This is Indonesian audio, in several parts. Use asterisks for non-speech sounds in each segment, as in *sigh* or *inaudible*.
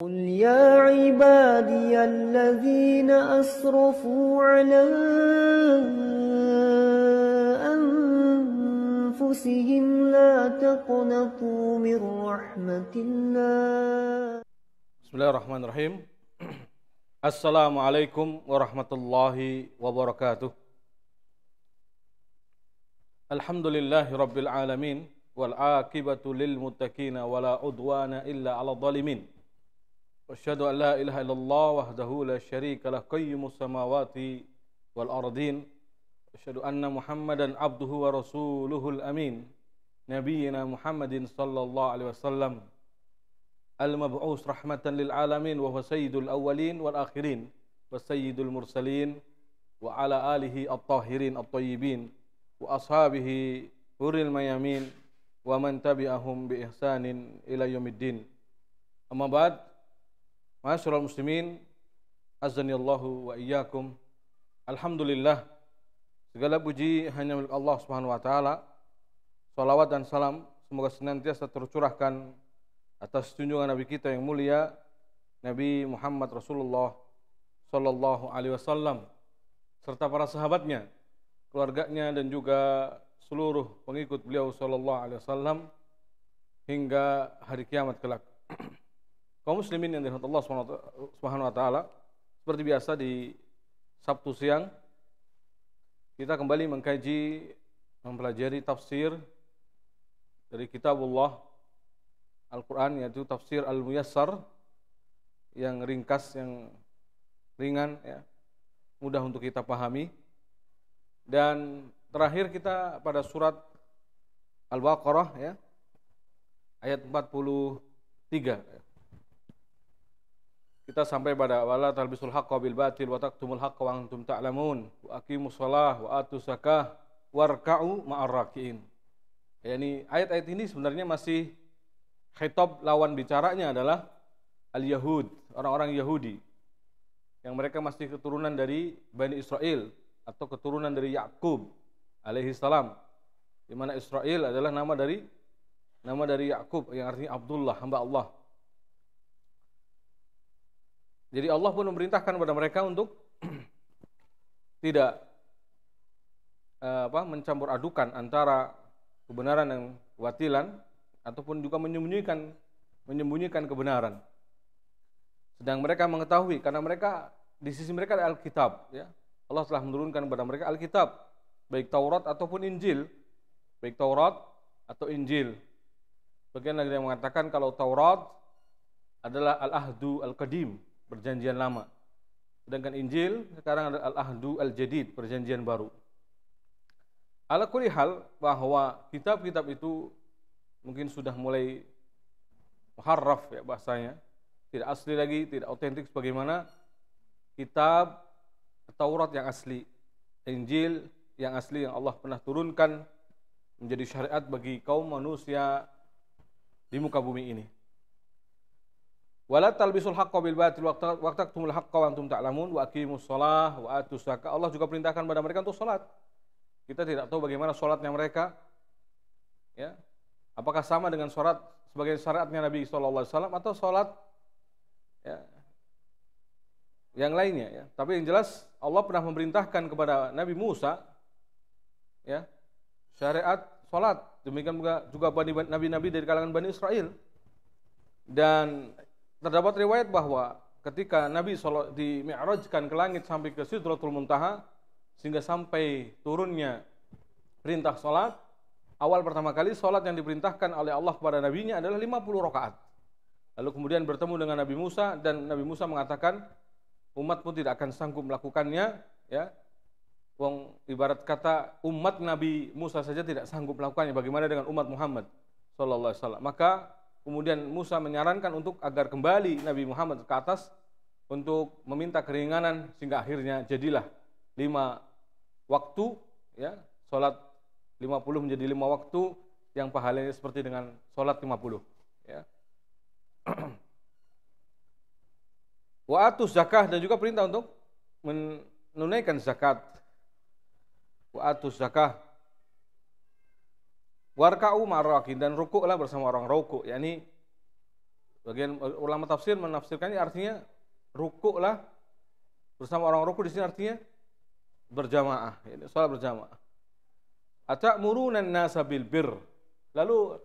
قل يا عبادي الذين أسرفوا على أنفسهم لا تقنطوا من رحمة الله بسم الله الرحمن الرحيم *clears throat* السلام عليكم ورحمة الله وبركاته الحمد لله رب العالمين والعاقبة للمتقين ولا عدوان إلا على الظالمين واشهد ان لا اله الا الله وحده لا شريك له قيم السماوات والارضين واشهد ان محمدا عبده ورسوله الامين نبينا محمد صلى الله عليه وسلم المبعوث رحمه للعالمين وهو سيد الاولين والاخرين وسيد المرسلين وعلى اله الطاهرين الطيبين واصحابه حر الميامين ومن تبعهم باحسان الى يوم الدين اما بعد Masyarul muslimin, azanillahu wa iyyakum. Alhamdulillah, segala puji hanya milik Allah Subhanahu wa taala. Salawat dan salam semoga senantiasa tercurahkan atas tunjungan Nabi kita yang mulia, Nabi Muhammad Rasulullah sallallahu alaihi wasallam serta para sahabatnya, keluarganya dan juga seluruh pengikut beliau sallallahu alaihi wasallam hingga hari kiamat kelak. *clears throat* Kaum muslimin yang dirahmati Allah Subhanahu wa taala, seperti biasa di Sabtu siang kita kembali mengkaji mempelajari tafsir dari kitabullah Al-Qur'an yaitu tafsir Al-Muyassar yang ringkas yang ringan ya, mudah untuk kita pahami. Dan terakhir kita pada surat Al-Baqarah ya ayat 43 ya kita sampai pada wala talbisul haqqa bil batil wa taktumul haqqa wa antum ta'lamun wa aqimus shalah wa atuz zakah warka'u ma'ar Ya, ini ayat-ayat ini sebenarnya masih khitab lawan bicaranya adalah al-Yahud, orang-orang Yahudi yang mereka masih keturunan dari Bani Israel atau keturunan dari Yakub alaihi salam. Di mana Israel adalah nama dari nama dari Yakub yang artinya Abdullah, hamba Allah. Jadi Allah pun memerintahkan kepada mereka untuk *clears throat* tidak eh, apa mencampur adukan antara kebenaran dan kebatilan ataupun juga menyembunyikan menyembunyikan kebenaran. Sedang mereka mengetahui karena mereka di sisi mereka ada Alkitab ya. Allah telah menurunkan kepada mereka Alkitab baik Taurat ataupun Injil. Baik Taurat atau Injil. Bagian lagi yang mengatakan kalau Taurat adalah al-ahdu al-qadim, perjanjian lama. Sedangkan Injil sekarang adalah al-ahdu al-jadid, perjanjian baru. Ala kulli hal bahwa kitab-kitab itu mungkin sudah mulai muharraf ya bahasanya, tidak asli lagi, tidak otentik sebagaimana kitab Taurat yang asli, Injil yang asli yang Allah pernah turunkan menjadi syariat bagi kaum manusia di muka bumi ini. Wala talbisul haqqo bil batil waqtaqtumul haqqo wa antum ta'lamun wa aqimus shalah wa zakah. Allah juga perintahkan kepada mereka untuk salat. Kita tidak tahu bagaimana salatnya mereka. Ya. Apakah sama dengan salat sebagai syariatnya Nabi sallallahu alaihi wasallam atau salat ya, yang lainnya ya. Tapi yang jelas Allah pernah memerintahkan kepada Nabi Musa ya syariat salat. Demikian juga juga nabi-nabi dari kalangan Bani Israel. Dan terdapat riwayat bahwa ketika Nabi Solo di Mi'rajkan ke langit sampai ke Sidratul Muntaha sehingga sampai turunnya perintah sholat awal pertama kali sholat yang diperintahkan oleh Allah kepada nabinya adalah 50 rakaat lalu kemudian bertemu dengan Nabi Musa dan Nabi Musa mengatakan umat pun tidak akan sanggup melakukannya ya wong ibarat kata umat Nabi Musa saja tidak sanggup melakukannya bagaimana dengan umat Muhammad sallallahu alaihi wasallam maka Kemudian Musa menyarankan untuk agar kembali Nabi Muhammad ke atas untuk meminta keringanan sehingga akhirnya jadilah lima waktu ya sholat 50 menjadi lima waktu yang pahalanya seperti dengan sholat 50 ya. *clears throat* Wa zakah dan juga perintah untuk menunaikan zakat. Wa zakah Warka'u ma'arrakin dan rukuklah bersama orang rukuk. yakni bagian ulama tafsir menafsirkannya artinya rukuklah bersama orang rukuk di sini artinya berjamaah, Ini salat berjamaah. Atak murunan nasa bil bir. Lalu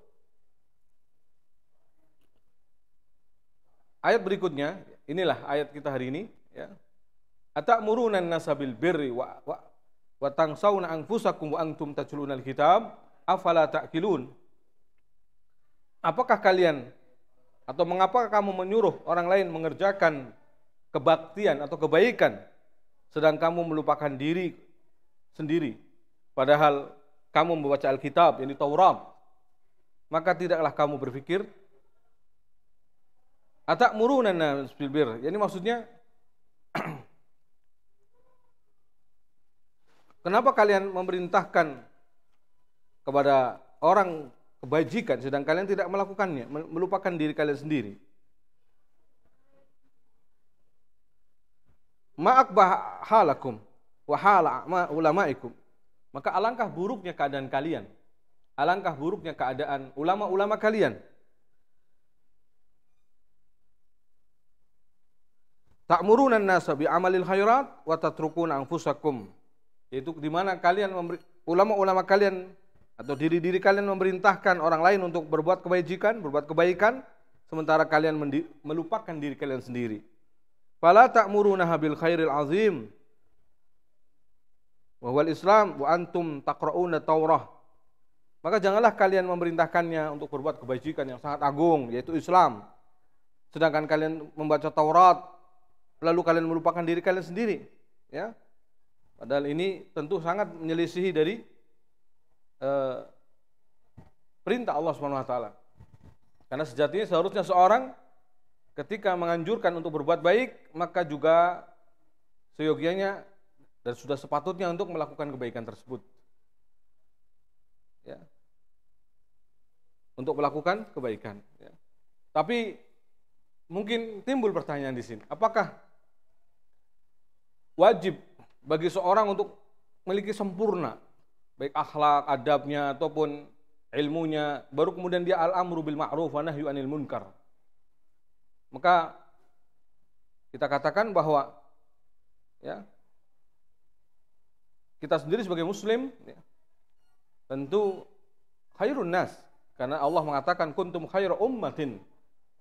ayat berikutnya, inilah ayat kita hari ini, ya. Atak murunan nasa bil birri wa wa wa tangsawna anfusakum wa antum tajlunal kitab afala ta'kilun? Apakah kalian atau mengapa kamu menyuruh orang lain mengerjakan kebaktian atau kebaikan sedang kamu melupakan diri sendiri padahal kamu membaca Alkitab yang Taurat maka tidaklah kamu berpikir atak murunan bil bir yani maksudnya *clears throat* kenapa kalian memerintahkan kepada orang kebajikan sedang kalian tidak melakukannya, melupakan diri kalian sendiri. Ma'akbah halakum wa hala ulamaikum. Maka alangkah buruknya keadaan kalian. Alangkah buruknya keadaan ulama-ulama kalian. Ta'murunan nasa bi'amalil amalil khairat wa tatrukuna anfusakum. Yaitu di mana kalian ulama-ulama kalian atau diri-diri kalian memerintahkan orang lain untuk berbuat kebajikan, berbuat kebaikan, sementara kalian melupakan diri kalian sendiri. Fala ta'muruna bil khairil azim. Wahwal Islam wa antum taqra'una Taurah. Maka janganlah kalian memerintahkannya untuk berbuat kebajikan yang sangat agung, yaitu Islam. Sedangkan kalian membaca Taurat, lalu kalian melupakan diri kalian sendiri. Ya, Padahal ini tentu sangat menyelisihi dari Eh, perintah Allah Subhanahu wa taala. Karena sejatinya seharusnya seorang ketika menganjurkan untuk berbuat baik, maka juga seyogianya dan sudah sepatutnya untuk melakukan kebaikan tersebut. Ya. Untuk melakukan kebaikan, ya. Tapi mungkin timbul pertanyaan di sini, apakah wajib bagi seorang untuk memiliki sempurna baik akhlak, adabnya ataupun ilmunya, baru kemudian dia al-amru bil ma'ruf wa nahyu anil munkar. Maka kita katakan bahwa ya kita sendiri sebagai muslim ya, tentu khairun nas karena Allah mengatakan kuntum khairu ummatin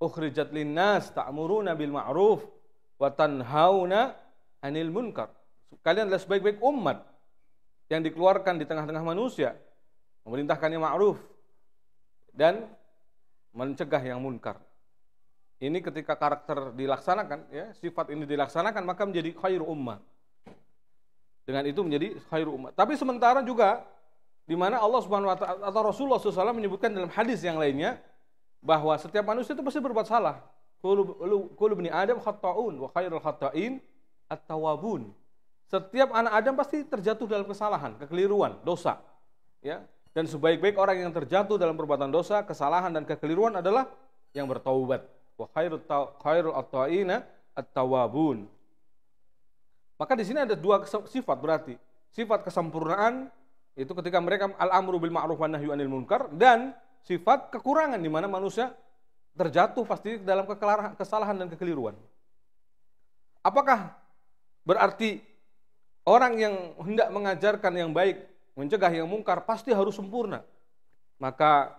ukhrijat linnas ta'muruna bil ma'ruf wa tanhauna anil munkar. Kalian adalah sebaik-baik umat yang dikeluarkan di tengah-tengah manusia, memerintahkannya ma'ruf dan mencegah yang munkar. Ini ketika karakter dilaksanakan, ya, sifat ini dilaksanakan maka menjadi khair ummah. Dengan itu menjadi khair ummah. Tapi sementara juga di mana Allah Subhanahu wa taala atau Rasulullah SAW menyebutkan dalam hadis yang lainnya bahwa setiap manusia itu pasti berbuat salah. kulub ni Adam khatta'un wa khairul khatta'in at-tawabun. Setiap anak Adam pasti terjatuh dalam kesalahan, kekeliruan, dosa. Ya. Dan sebaik-baik orang yang terjatuh dalam perbuatan dosa, kesalahan dan kekeliruan adalah yang bertaubat. Wa khairul at-ta'ina at-tawabun. Maka di sini ada dua sifat berarti. Sifat kesempurnaan itu ketika mereka al-amru bil ma'ruf wa nahyu anil munkar dan sifat kekurangan di mana manusia terjatuh pasti dalam kesalahan dan kekeliruan. Apakah berarti Orang yang hendak mengajarkan yang baik, mencegah yang mungkar, pasti harus sempurna. Maka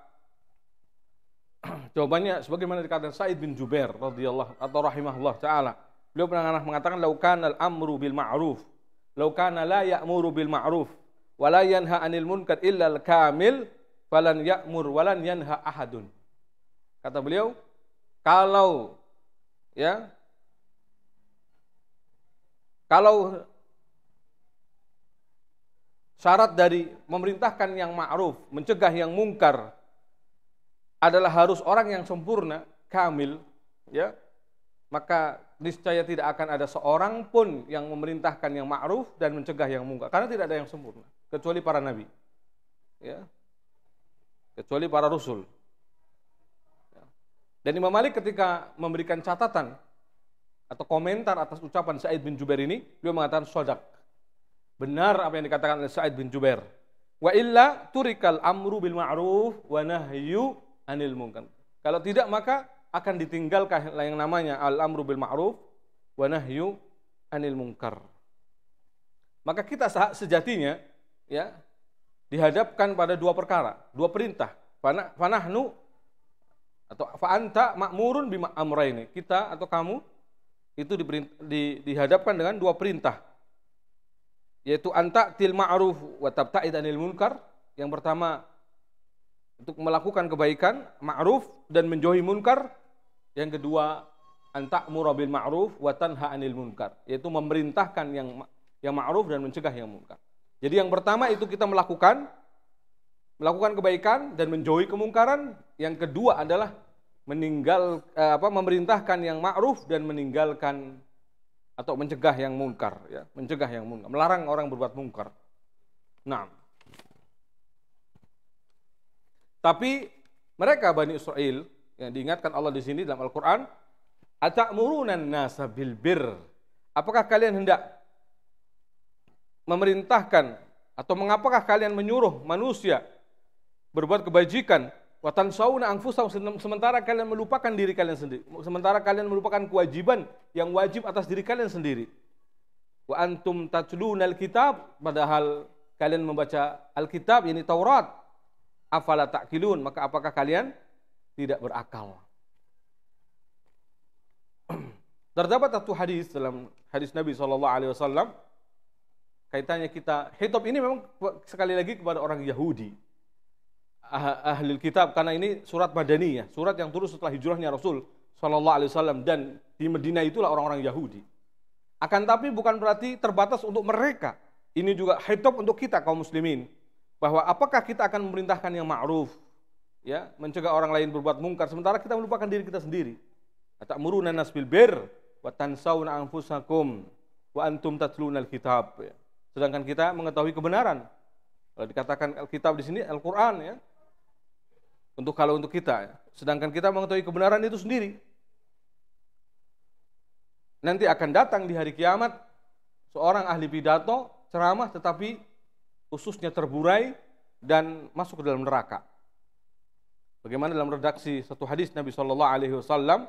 *clears throat* jawabannya sebagaimana dikatakan Said bin Jubair radhiyallahu atau rahimahullah taala. Beliau pernah mengatakan laukan al-amru bil ma'ruf, laukan la ya'muru bil ma'ruf wa la yanha 'anil munkar illa al-kamil falan ya'mur walan yanha ahadun. Kata beliau, kalau ya kalau Syarat dari memerintahkan yang ma'ruf, mencegah yang mungkar adalah harus orang yang sempurna, kamil, ya. Maka niscaya tidak akan ada seorang pun yang memerintahkan yang ma'ruf dan mencegah yang mungkar karena tidak ada yang sempurna kecuali para nabi. Ya. Kecuali para rasul. Ya. Dan Imam Malik ketika memberikan catatan atau komentar atas ucapan Sa'id bin Jubair ini, beliau mengatakan sodak. Benar apa yang dikatakan oleh Sa'id bin Jubair. Wa illa turikal amru bil ma'ruf wa nahyu anil munkar. Kalau tidak maka akan ditinggalkan yang namanya al amru bil ma'ruf wa nahyu anil munkar. Maka kita sejatinya ya dihadapkan pada dua perkara, dua perintah. Fanahnu atau fa'anta makmurun bima amrayni. Kita atau kamu itu di, dihadapkan dengan dua perintah yaitu antak til ma'ruf wa tabta'id anil munkar. Yang pertama untuk melakukan kebaikan ma'ruf dan menjauhi munkar. Yang kedua antak murabil ma'ruf wa tanha anil munkar, yaitu memerintahkan yang yang ma'ruf dan mencegah yang munkar. Jadi yang pertama itu kita melakukan melakukan kebaikan dan menjauhi kemungkaran. Yang kedua adalah meninggal eh, apa memerintahkan yang ma'ruf dan meninggalkan atau mencegah yang mungkar ya mencegah yang mungkar melarang orang berbuat mungkar nah tapi mereka Bani Israel yang diingatkan Allah di sini dalam Al-Qur'an atamuruna nasabil nasabil bir apakah kalian hendak memerintahkan atau mengapakah kalian menyuruh manusia berbuat kebajikan Watan sauna angfusau sementara kalian melupakan diri kalian sendiri. Sementara kalian melupakan kewajiban yang wajib atas diri kalian sendiri. Wa antum tatlunal kitab padahal kalian membaca Alkitab ini Taurat. Afala ta'qilun maka apakah kalian tidak berakal? *clears throat* Terdapat satu hadis dalam hadis Nabi Shallallahu alaihi wasallam kaitannya kita hitop ini memang sekali lagi kepada orang Yahudi ah, ahli kitab karena ini surat madani ya, surat yang turun setelah hijrahnya Rasul Shallallahu alaihi wasallam dan di Medina itulah orang-orang Yahudi. Akan tapi bukan berarti terbatas untuk mereka. Ini juga hitop untuk kita kaum muslimin bahwa apakah kita akan memerintahkan yang ma'ruf ya, mencegah orang lain berbuat mungkar sementara kita melupakan diri kita sendiri. tak murunan nasbil ber wa tansawna anfusakum wa antum tatluna al-kitab. Ya. Sedangkan kita mengetahui kebenaran. Kalau dikatakan Alkitab di sini Al-Qur'an ya. Untuk kalau untuk kita, ya. sedangkan kita mengetahui kebenaran itu sendiri. Nanti akan datang di hari kiamat seorang ahli pidato, ceramah tetapi ususnya terburai dan masuk ke dalam neraka. Bagaimana dalam redaksi satu hadis Nabi Shallallahu Alaihi Wasallam,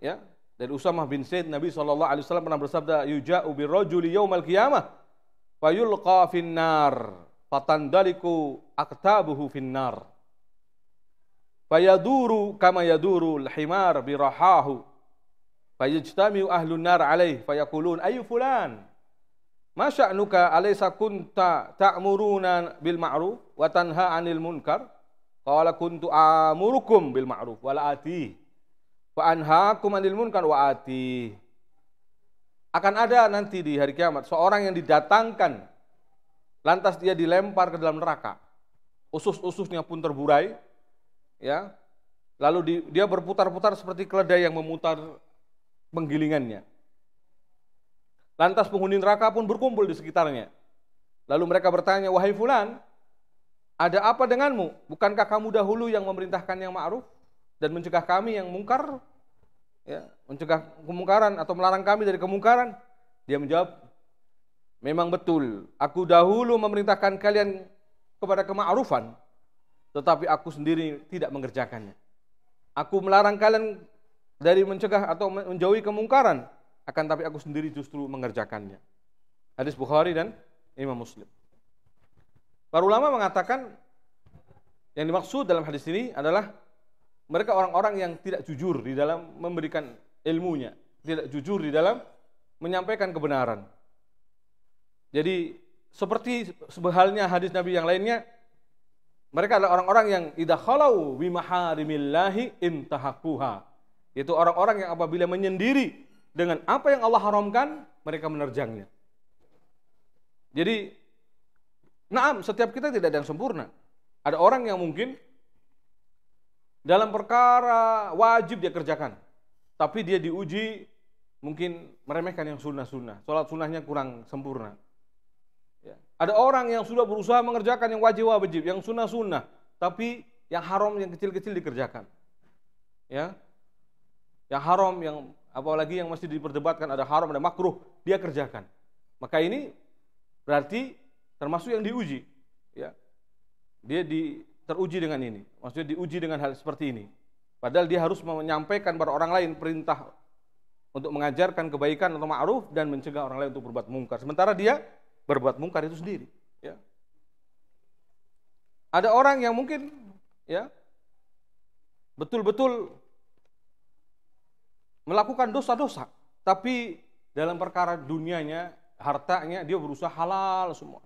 ya dari Usamah bin Said Nabi Shallallahu Alaihi Wasallam pernah bersabda, "Yuja ubi rojuli mal kiamah, fayulqa finnar, fatandaliku aktabuhu finnar." fayaduru kama yaduru al-himar birahahu fayajtamiu ahlun nar alaih fayakulun ayu fulan ma sya'nuka alaysa kunta ta'muruna bil ma'ruf wa tanha 'anil munkar qala kuntu amurukum bil ma'ruf wal ati fa anhaakum 'anil munkar wa ati akan ada nanti di hari kiamat seorang yang didatangkan lantas dia dilempar ke dalam neraka usus-ususnya pun terburai ya. Lalu di, dia berputar-putar seperti keledai yang memutar penggilingannya. Lantas penghuni neraka pun berkumpul di sekitarnya. Lalu mereka bertanya, "Wahai fulan, ada apa denganmu? Bukankah kamu dahulu yang memerintahkan yang ma'ruf dan mencegah kami yang mungkar?" Ya, mencegah kemungkaran atau melarang kami dari kemungkaran. Dia menjawab, "Memang betul, aku dahulu memerintahkan kalian kepada kema'rufan tetapi aku sendiri tidak mengerjakannya. Aku melarang kalian dari mencegah atau menjauhi kemungkaran, akan tapi aku sendiri justru mengerjakannya. Hadis Bukhari dan Imam Muslim. Para ulama mengatakan yang dimaksud dalam hadis ini adalah mereka orang-orang yang tidak jujur di dalam memberikan ilmunya, tidak jujur di dalam menyampaikan kebenaran. Jadi seperti sebehalnya hadis Nabi yang lainnya, mereka adalah orang-orang yang idza khalau bimaharimillahi intahakuha. yaitu orang-orang yang apabila menyendiri dengan apa yang Allah haramkan, mereka menerjangnya. Jadi, naam, setiap kita tidak ada yang sempurna. Ada orang yang mungkin dalam perkara wajib dia kerjakan, tapi dia diuji mungkin meremehkan yang sunnah-sunnah. Sholat sunnahnya kurang sempurna. Ada orang yang sudah berusaha mengerjakan yang wajib-wajib, yang sunnah-sunnah, tapi yang haram yang kecil-kecil dikerjakan. Ya. Yang haram yang apalagi yang masih diperdebatkan ada haram ada makruh, dia kerjakan. Maka ini berarti termasuk yang diuji, ya. Dia di teruji dengan ini. Maksudnya diuji dengan hal seperti ini. Padahal dia harus menyampaikan kepada orang lain perintah untuk mengajarkan kebaikan atau ma'ruf dan mencegah orang lain untuk berbuat mungkar. Sementara dia berbuat mungkar itu sendiri. Ya. Ada orang yang mungkin ya betul-betul melakukan dosa-dosa, tapi dalam perkara dunianya, hartanya dia berusaha halal semua.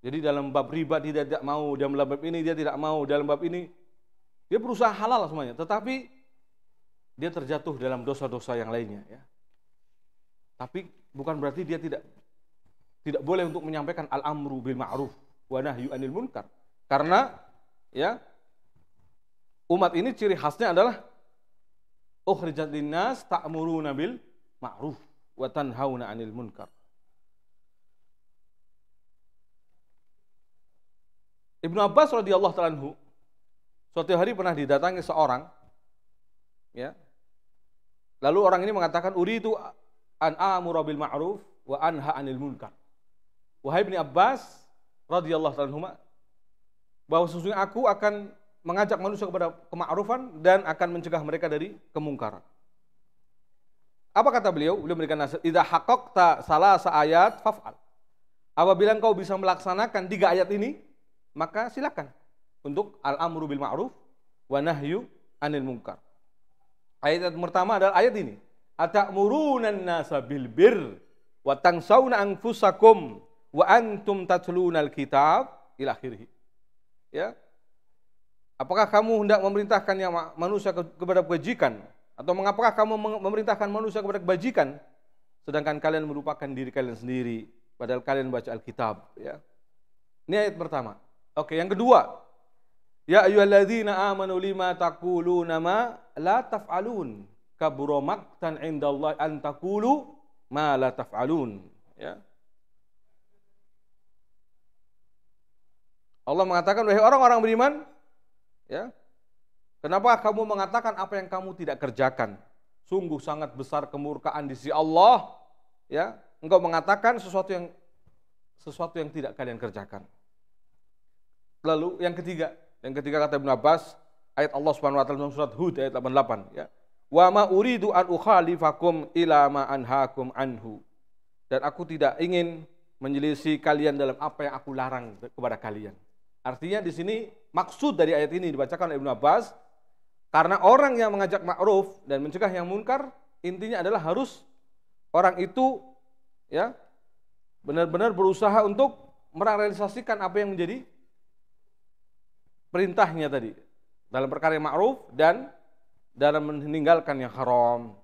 Jadi dalam bab riba dia tidak mau, dalam bab ini dia tidak mau, dalam bab ini dia berusaha halal semuanya, tetapi dia terjatuh dalam dosa-dosa yang lainnya ya. Tapi bukan berarti dia tidak tidak boleh untuk menyampaikan al-amru bil ma'ruf wa nahyu anil munkar. Karena ya umat ini ciri khasnya adalah ukhrijat linnas ta'muruna bil ma'ruf wa tanhauna 'anil munkar. Ibnu Abbas radhiyallahu taala anhu suatu hari pernah didatangi seorang ya. Lalu orang ini mengatakan uridu an amuru bil ma'ruf wa anha 'anil munkar. Wahai bin Abbas radhiyallahu taala bahwa sesungguhnya aku akan mengajak manusia kepada kemakrufan dan akan mencegah mereka dari kemungkaran. Apa kata beliau? Beliau memberikan nasihat, "Idza haqaqta salah ayat faf'al." Apabila engkau bisa melaksanakan tiga ayat ini, maka silakan untuk al-amru bil ma'ruf wa nahyu anil munkar. Ayat yang pertama adalah ayat ini. Atamurunan nasa bil bir wa ang anfusakum wa antum tatlunal kitab ila akhirih. Ya. Apakah kamu hendak memerintahkan yang manusia kepada kebajikan atau mengapakah kamu memerintahkan manusia kepada kebajikan sedangkan kalian merupakan diri kalian sendiri padahal kalian baca Alkitab ya. Ini ayat pertama. Oke, yang kedua. Ya ayyuhalladzina amanu lima taquluna ma la taf'alun kabura maqtan indallahi an taqulu ma la taf'alun ya. Allah mengatakan, wahai orang-orang beriman, ya, kenapa kamu mengatakan apa yang kamu tidak kerjakan? Sungguh sangat besar kemurkaan di sisi Allah, ya. Engkau mengatakan sesuatu yang sesuatu yang tidak kalian kerjakan. Lalu yang ketiga, yang ketiga kata Ibnu Abbas, ayat Allah Subhanahu wa taala surat Hud ayat 88, ya. Wa ma uridu an ukhalifakum ila ma hakum anhu. Dan aku tidak ingin menyelisih kalian dalam apa yang aku larang kepada kalian. Artinya di sini maksud dari ayat ini dibacakan oleh Ibnu Abbas karena orang yang mengajak ma'ruf dan mencegah yang munkar intinya adalah harus orang itu ya benar-benar berusaha untuk merealisasikan apa yang menjadi perintahnya tadi dalam perkara yang ma'ruf dan dalam meninggalkan yang haram.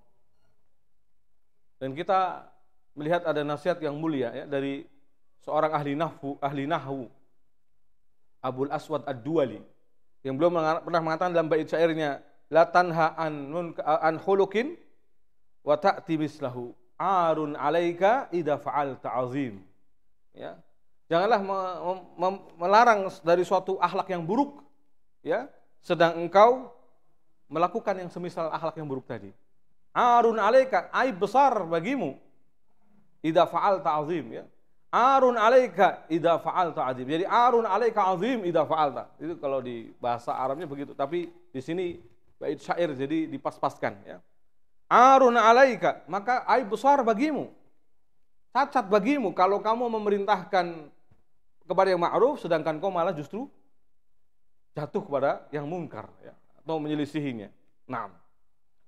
Dan kita melihat ada nasihat yang mulia ya dari seorang ahli nahwu, ahli nahwu Abul Aswad Ad-Duwali yang belum pernah mengatakan dalam bait syairnya la tanha an an khuluqin wa ta'ti mislahu arun alaika idza fa'alta azim ya janganlah me me melarang dari suatu akhlak yang buruk ya sedang engkau melakukan yang semisal akhlak yang buruk tadi arun alaika aib besar bagimu idza fa'alta azim ya Arun alaika idha fa'alta azim. Jadi arun alaika azim idha fa'alta. Itu kalau di bahasa Arabnya begitu, tapi di sini bait syair jadi dipas-paskan ya. Arun alaika, maka aib besar bagimu. Cacat bagimu kalau kamu memerintahkan kepada yang ma'ruf sedangkan kau malah justru jatuh kepada yang mungkar ya, atau menyelisihinya. Nah,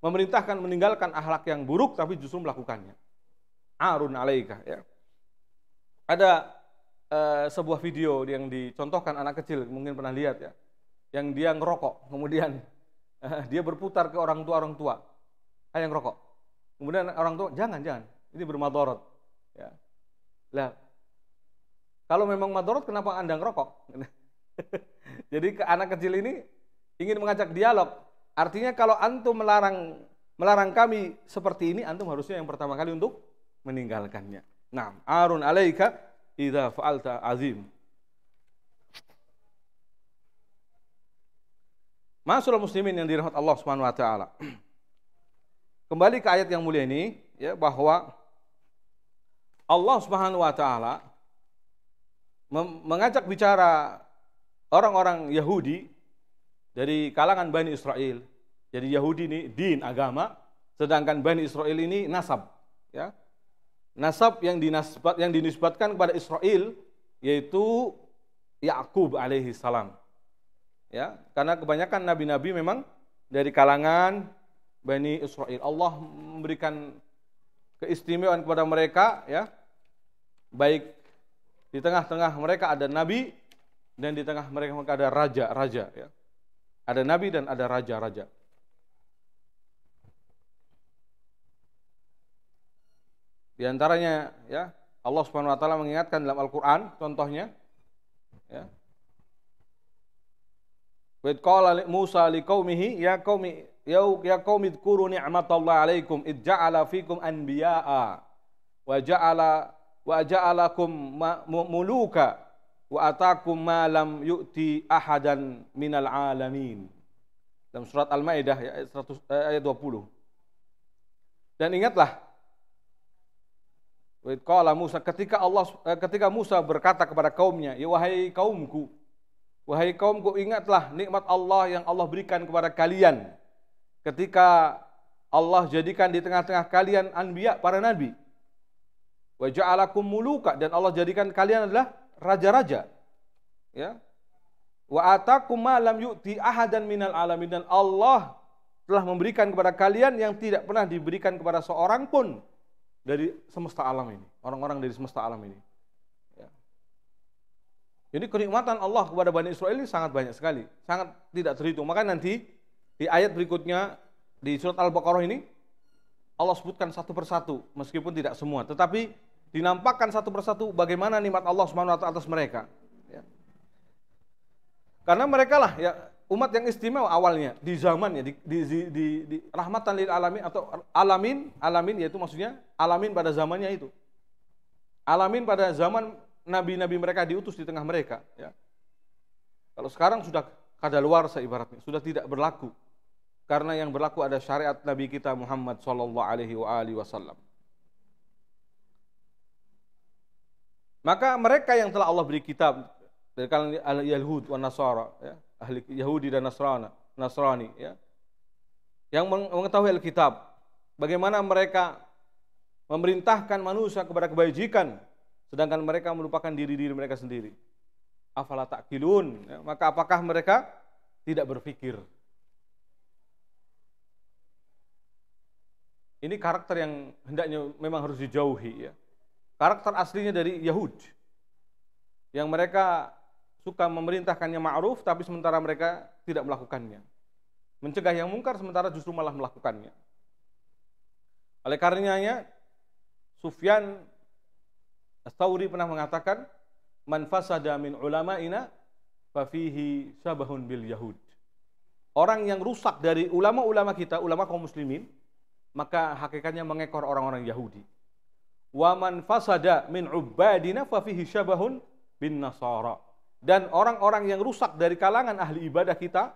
memerintahkan meninggalkan ahlak yang buruk tapi justru melakukannya. Arun alaika ya. Ada uh, sebuah video yang dicontohkan anak kecil, mungkin pernah lihat ya, yang dia ngerokok, kemudian uh, dia berputar ke orang tua orang tua, ah ngerokok Kemudian orang tua, jangan jangan, ini bermadorot. Ya. Lah, kalau memang madorot, kenapa anda ngerokok? *laughs* Jadi ke anak kecil ini ingin mengajak dialog. Artinya kalau antum melarang melarang kami seperti ini, antum harusnya yang pertama kali untuk meninggalkannya. Naam, arun alaika idza fa'alta azim. Masalah muslimin yang dirahmat Allah Subhanahu wa taala. *clears throat* Kembali ke ayat yang mulia ini ya bahwa Allah Subhanahu wa taala mengajak bicara orang-orang Yahudi dari kalangan Bani Israel. Jadi Yahudi ini din agama, sedangkan Bani Israel ini nasab. Ya nasab yang dinasbat yang dinisbatkan kepada Israel yaitu Yakub alaihi salam. Ya, karena kebanyakan nabi-nabi memang dari kalangan Bani Israel. Allah memberikan keistimewaan kepada mereka ya. Baik di tengah-tengah mereka ada nabi dan di tengah mereka ada raja-raja ya. Ada nabi dan ada raja-raja. Di antaranya ya Allah Subhanahu wa taala mengingatkan dalam Al-Qur'an contohnya ya. Wa qala Musa liqaumihi ya qaumi ya ya qaumi dzkuru ni'matallahi 'alaikum id ja'ala fikum anbiya'a wa ja'ala wa ja'alakum muluka wa atakum ma lam yu'ti ahadan minal alamin. Dalam surat Al-Maidah ya, ayat 100 eh, ayat 20. Dan ingatlah Qala Musa ketika Allah eh, ketika Musa berkata kepada kaumnya, "Ya wahai kaumku, wahai kaumku ingatlah nikmat Allah yang Allah berikan kepada kalian ketika Allah jadikan di tengah-tengah kalian anbiya para nabi. Wa ja'alakum muluka dan Allah jadikan kalian adalah raja-raja." Ya. Wa atakum ma lam yu'ti ahadan minal alamin dan Allah telah memberikan kepada kalian yang tidak pernah diberikan kepada seorang pun dari semesta alam ini, orang-orang dari semesta alam ini. Ya. Jadi kenikmatan Allah kepada Bani Israel ini sangat banyak sekali, sangat tidak terhitung. Maka nanti di ayat berikutnya di surat Al-Baqarah ini Allah sebutkan satu persatu meskipun tidak semua, tetapi dinampakkan satu persatu bagaimana nikmat Allah Subhanahu wa taala atas mereka. Ya. Karena mereka lah ya umat yang istimewa awalnya di zamannya di, di, di, di, di rahmatan lil alamin atau alamin alamin yaitu maksudnya alamin pada zamannya itu alamin pada zaman nabi-nabi mereka diutus di tengah mereka ya kalau sekarang sudah kada luar ibaratnya sudah tidak berlaku karena yang berlaku ada syariat nabi kita Muhammad sallallahu alaihi wasallam maka mereka yang telah Allah beri kitab dari kalangan Yahud wa Nasara ya, ahli Yahudi dan Nasrani, Nasrani ya. Yang mengetahui Alkitab, bagaimana mereka memerintahkan manusia kepada kebajikan sedangkan mereka melupakan diri-diri mereka sendiri. Afala takilun, ya, maka apakah mereka tidak berpikir? Ini karakter yang hendaknya memang harus dijauhi ya. Karakter aslinya dari Yahud yang mereka suka memerintahkannya ma'ruf tapi sementara mereka tidak melakukannya. Mencegah yang mungkar sementara justru malah melakukannya. Oleh karenanya Sufyan Tsauri pernah mengatakan man fasada min ulama'ina fafihi syabahun bil yahud. Orang yang rusak dari ulama-ulama kita, ulama kaum muslimin, maka hakikatnya mengekor orang-orang Yahudi. Wa man fasada min ubadina fafihi syabahun bin nasara dan orang-orang yang rusak dari kalangan ahli ibadah kita,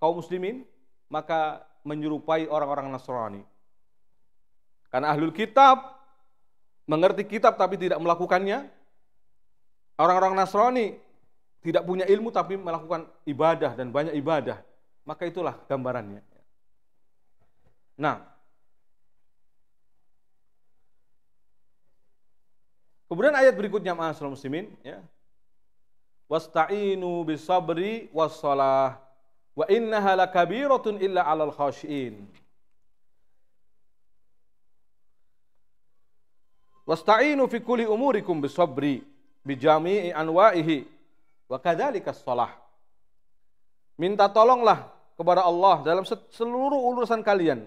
kaum muslimin, maka menyerupai orang-orang Nasrani. Karena ahlul kitab mengerti kitab tapi tidak melakukannya. Orang-orang Nasrani tidak punya ilmu tapi melakukan ibadah dan banyak ibadah. Maka itulah gambarannya. Nah, kemudian ayat berikutnya Mas muslimin ya, wasta'inu bisabri wassalah wa innaha lakabiratun illa 'alal khashiin wasta'inu fi kulli umurikum bisabri bi jami'i anwa'ihi wa kadzalika shalah minta tolonglah kepada Allah dalam seluruh urusan kalian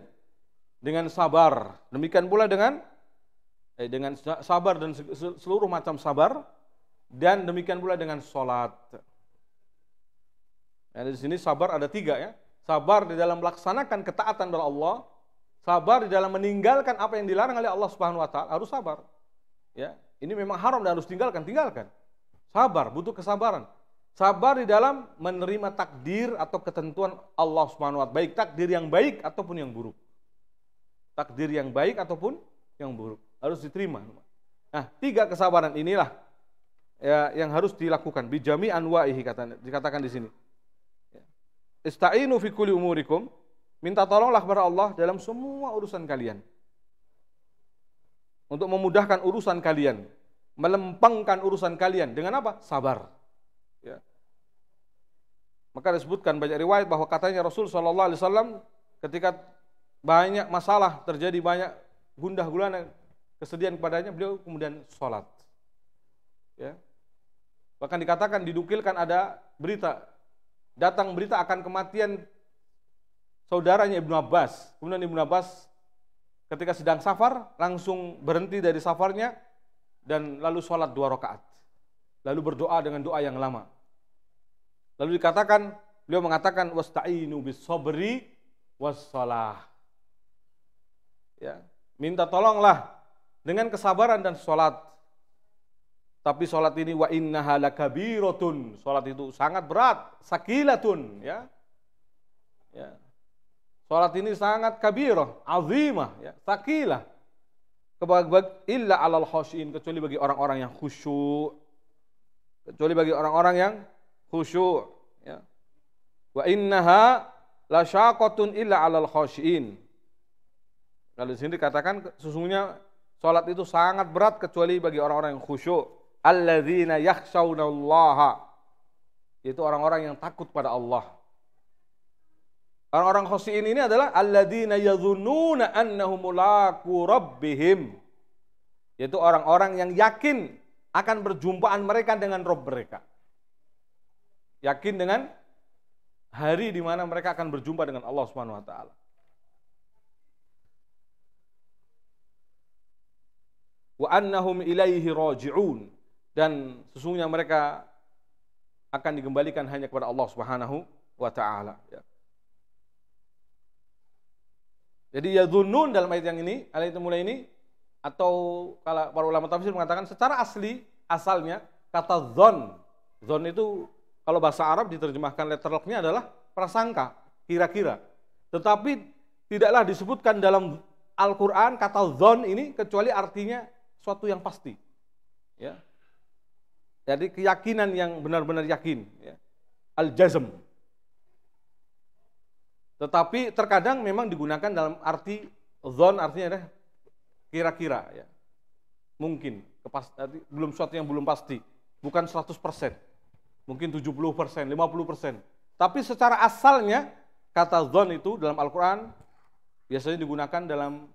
dengan sabar demikian pula dengan eh, dengan sabar dan seluruh macam sabar dan demikian pula dengan sholat. Nah, di sini sabar ada tiga ya. Sabar di dalam melaksanakan ketaatan dari Allah, sabar di dalam meninggalkan apa yang dilarang oleh Allah Subhanahu wa taala, harus sabar. Ya, ini memang haram dan harus tinggalkan, tinggalkan. Sabar, butuh kesabaran. Sabar di dalam menerima takdir atau ketentuan Allah Subhanahu wa taala, baik takdir yang baik ataupun yang buruk. Takdir yang baik ataupun yang buruk harus diterima. Nah, tiga kesabaran inilah ya, yang harus dilakukan bijami anwa'ihi kata dikatakan di sini. Ya. Istainu fi kulli umurikum, minta tolonglah kepada Allah dalam semua urusan kalian. Untuk memudahkan urusan kalian, melempangkan urusan kalian dengan apa? Sabar. Ya. Maka disebutkan banyak riwayat bahwa katanya Rasul saw Alaihi Wasallam ketika banyak masalah terjadi banyak gundah gulana kesedihan kepadanya beliau kemudian sholat ya Bahkan dikatakan didukilkan ada berita datang berita akan kematian saudaranya Ibnu Abbas. Kemudian Ibnu Abbas ketika sedang safar langsung berhenti dari safarnya dan lalu sholat dua rakaat. Lalu berdoa dengan doa yang lama. Lalu dikatakan beliau mengatakan wasta'inu bis sabri wassalah. Ya, minta tolonglah dengan kesabaran dan sholat tapi sholat ini wa inna rotun Sholat itu sangat berat, sakilatun. Ya. ya. Sholat ini sangat kabiroh azimah, ya, sakilah. Kebag illa alal khusyin kecuali bagi orang-orang yang khusyuk. Kecuali bagi orang-orang yang khusyuk. Ya. Wa innaha la syaqatun illa alal khusyin. kalau di sini dikatakan sesungguhnya sholat itu sangat berat kecuali bagi orang-orang yang khusyuk alladzina yakhshaunallaha yaitu orang-orang yang takut pada Allah. Orang-orang khosiin ini adalah alladzina yadhununa annahum mulaqu rabbihim. Yaitu orang-orang yang yakin akan berjumpaan mereka dengan Rob mereka. Yakin dengan hari di mana mereka akan berjumpa dengan Allah Subhanahu wa taala. Wa annahum ilaihi raji'un dan sesungguhnya mereka akan digembalikan hanya kepada Allah Subhanahu wa taala ya. Jadi yadhunnun dalam ayat yang ini, ayat yang mulai ini atau kalau para ulama tafsir mengatakan secara asli asalnya kata zon. Zon itu kalau bahasa Arab diterjemahkan letterlocknya adalah prasangka, kira-kira. Tetapi tidaklah disebutkan dalam Al-Qur'an kata zon ini kecuali artinya suatu yang pasti. Ya. Jadi keyakinan yang benar-benar yakin, ya. al-jazm. Tetapi terkadang memang digunakan dalam arti zon artinya adalah kira-kira ya. Mungkin kepas, belum suatu yang belum pasti, bukan 100%. Mungkin 70%, 50%. Tapi secara asalnya kata zon itu dalam Al-Qur'an biasanya digunakan dalam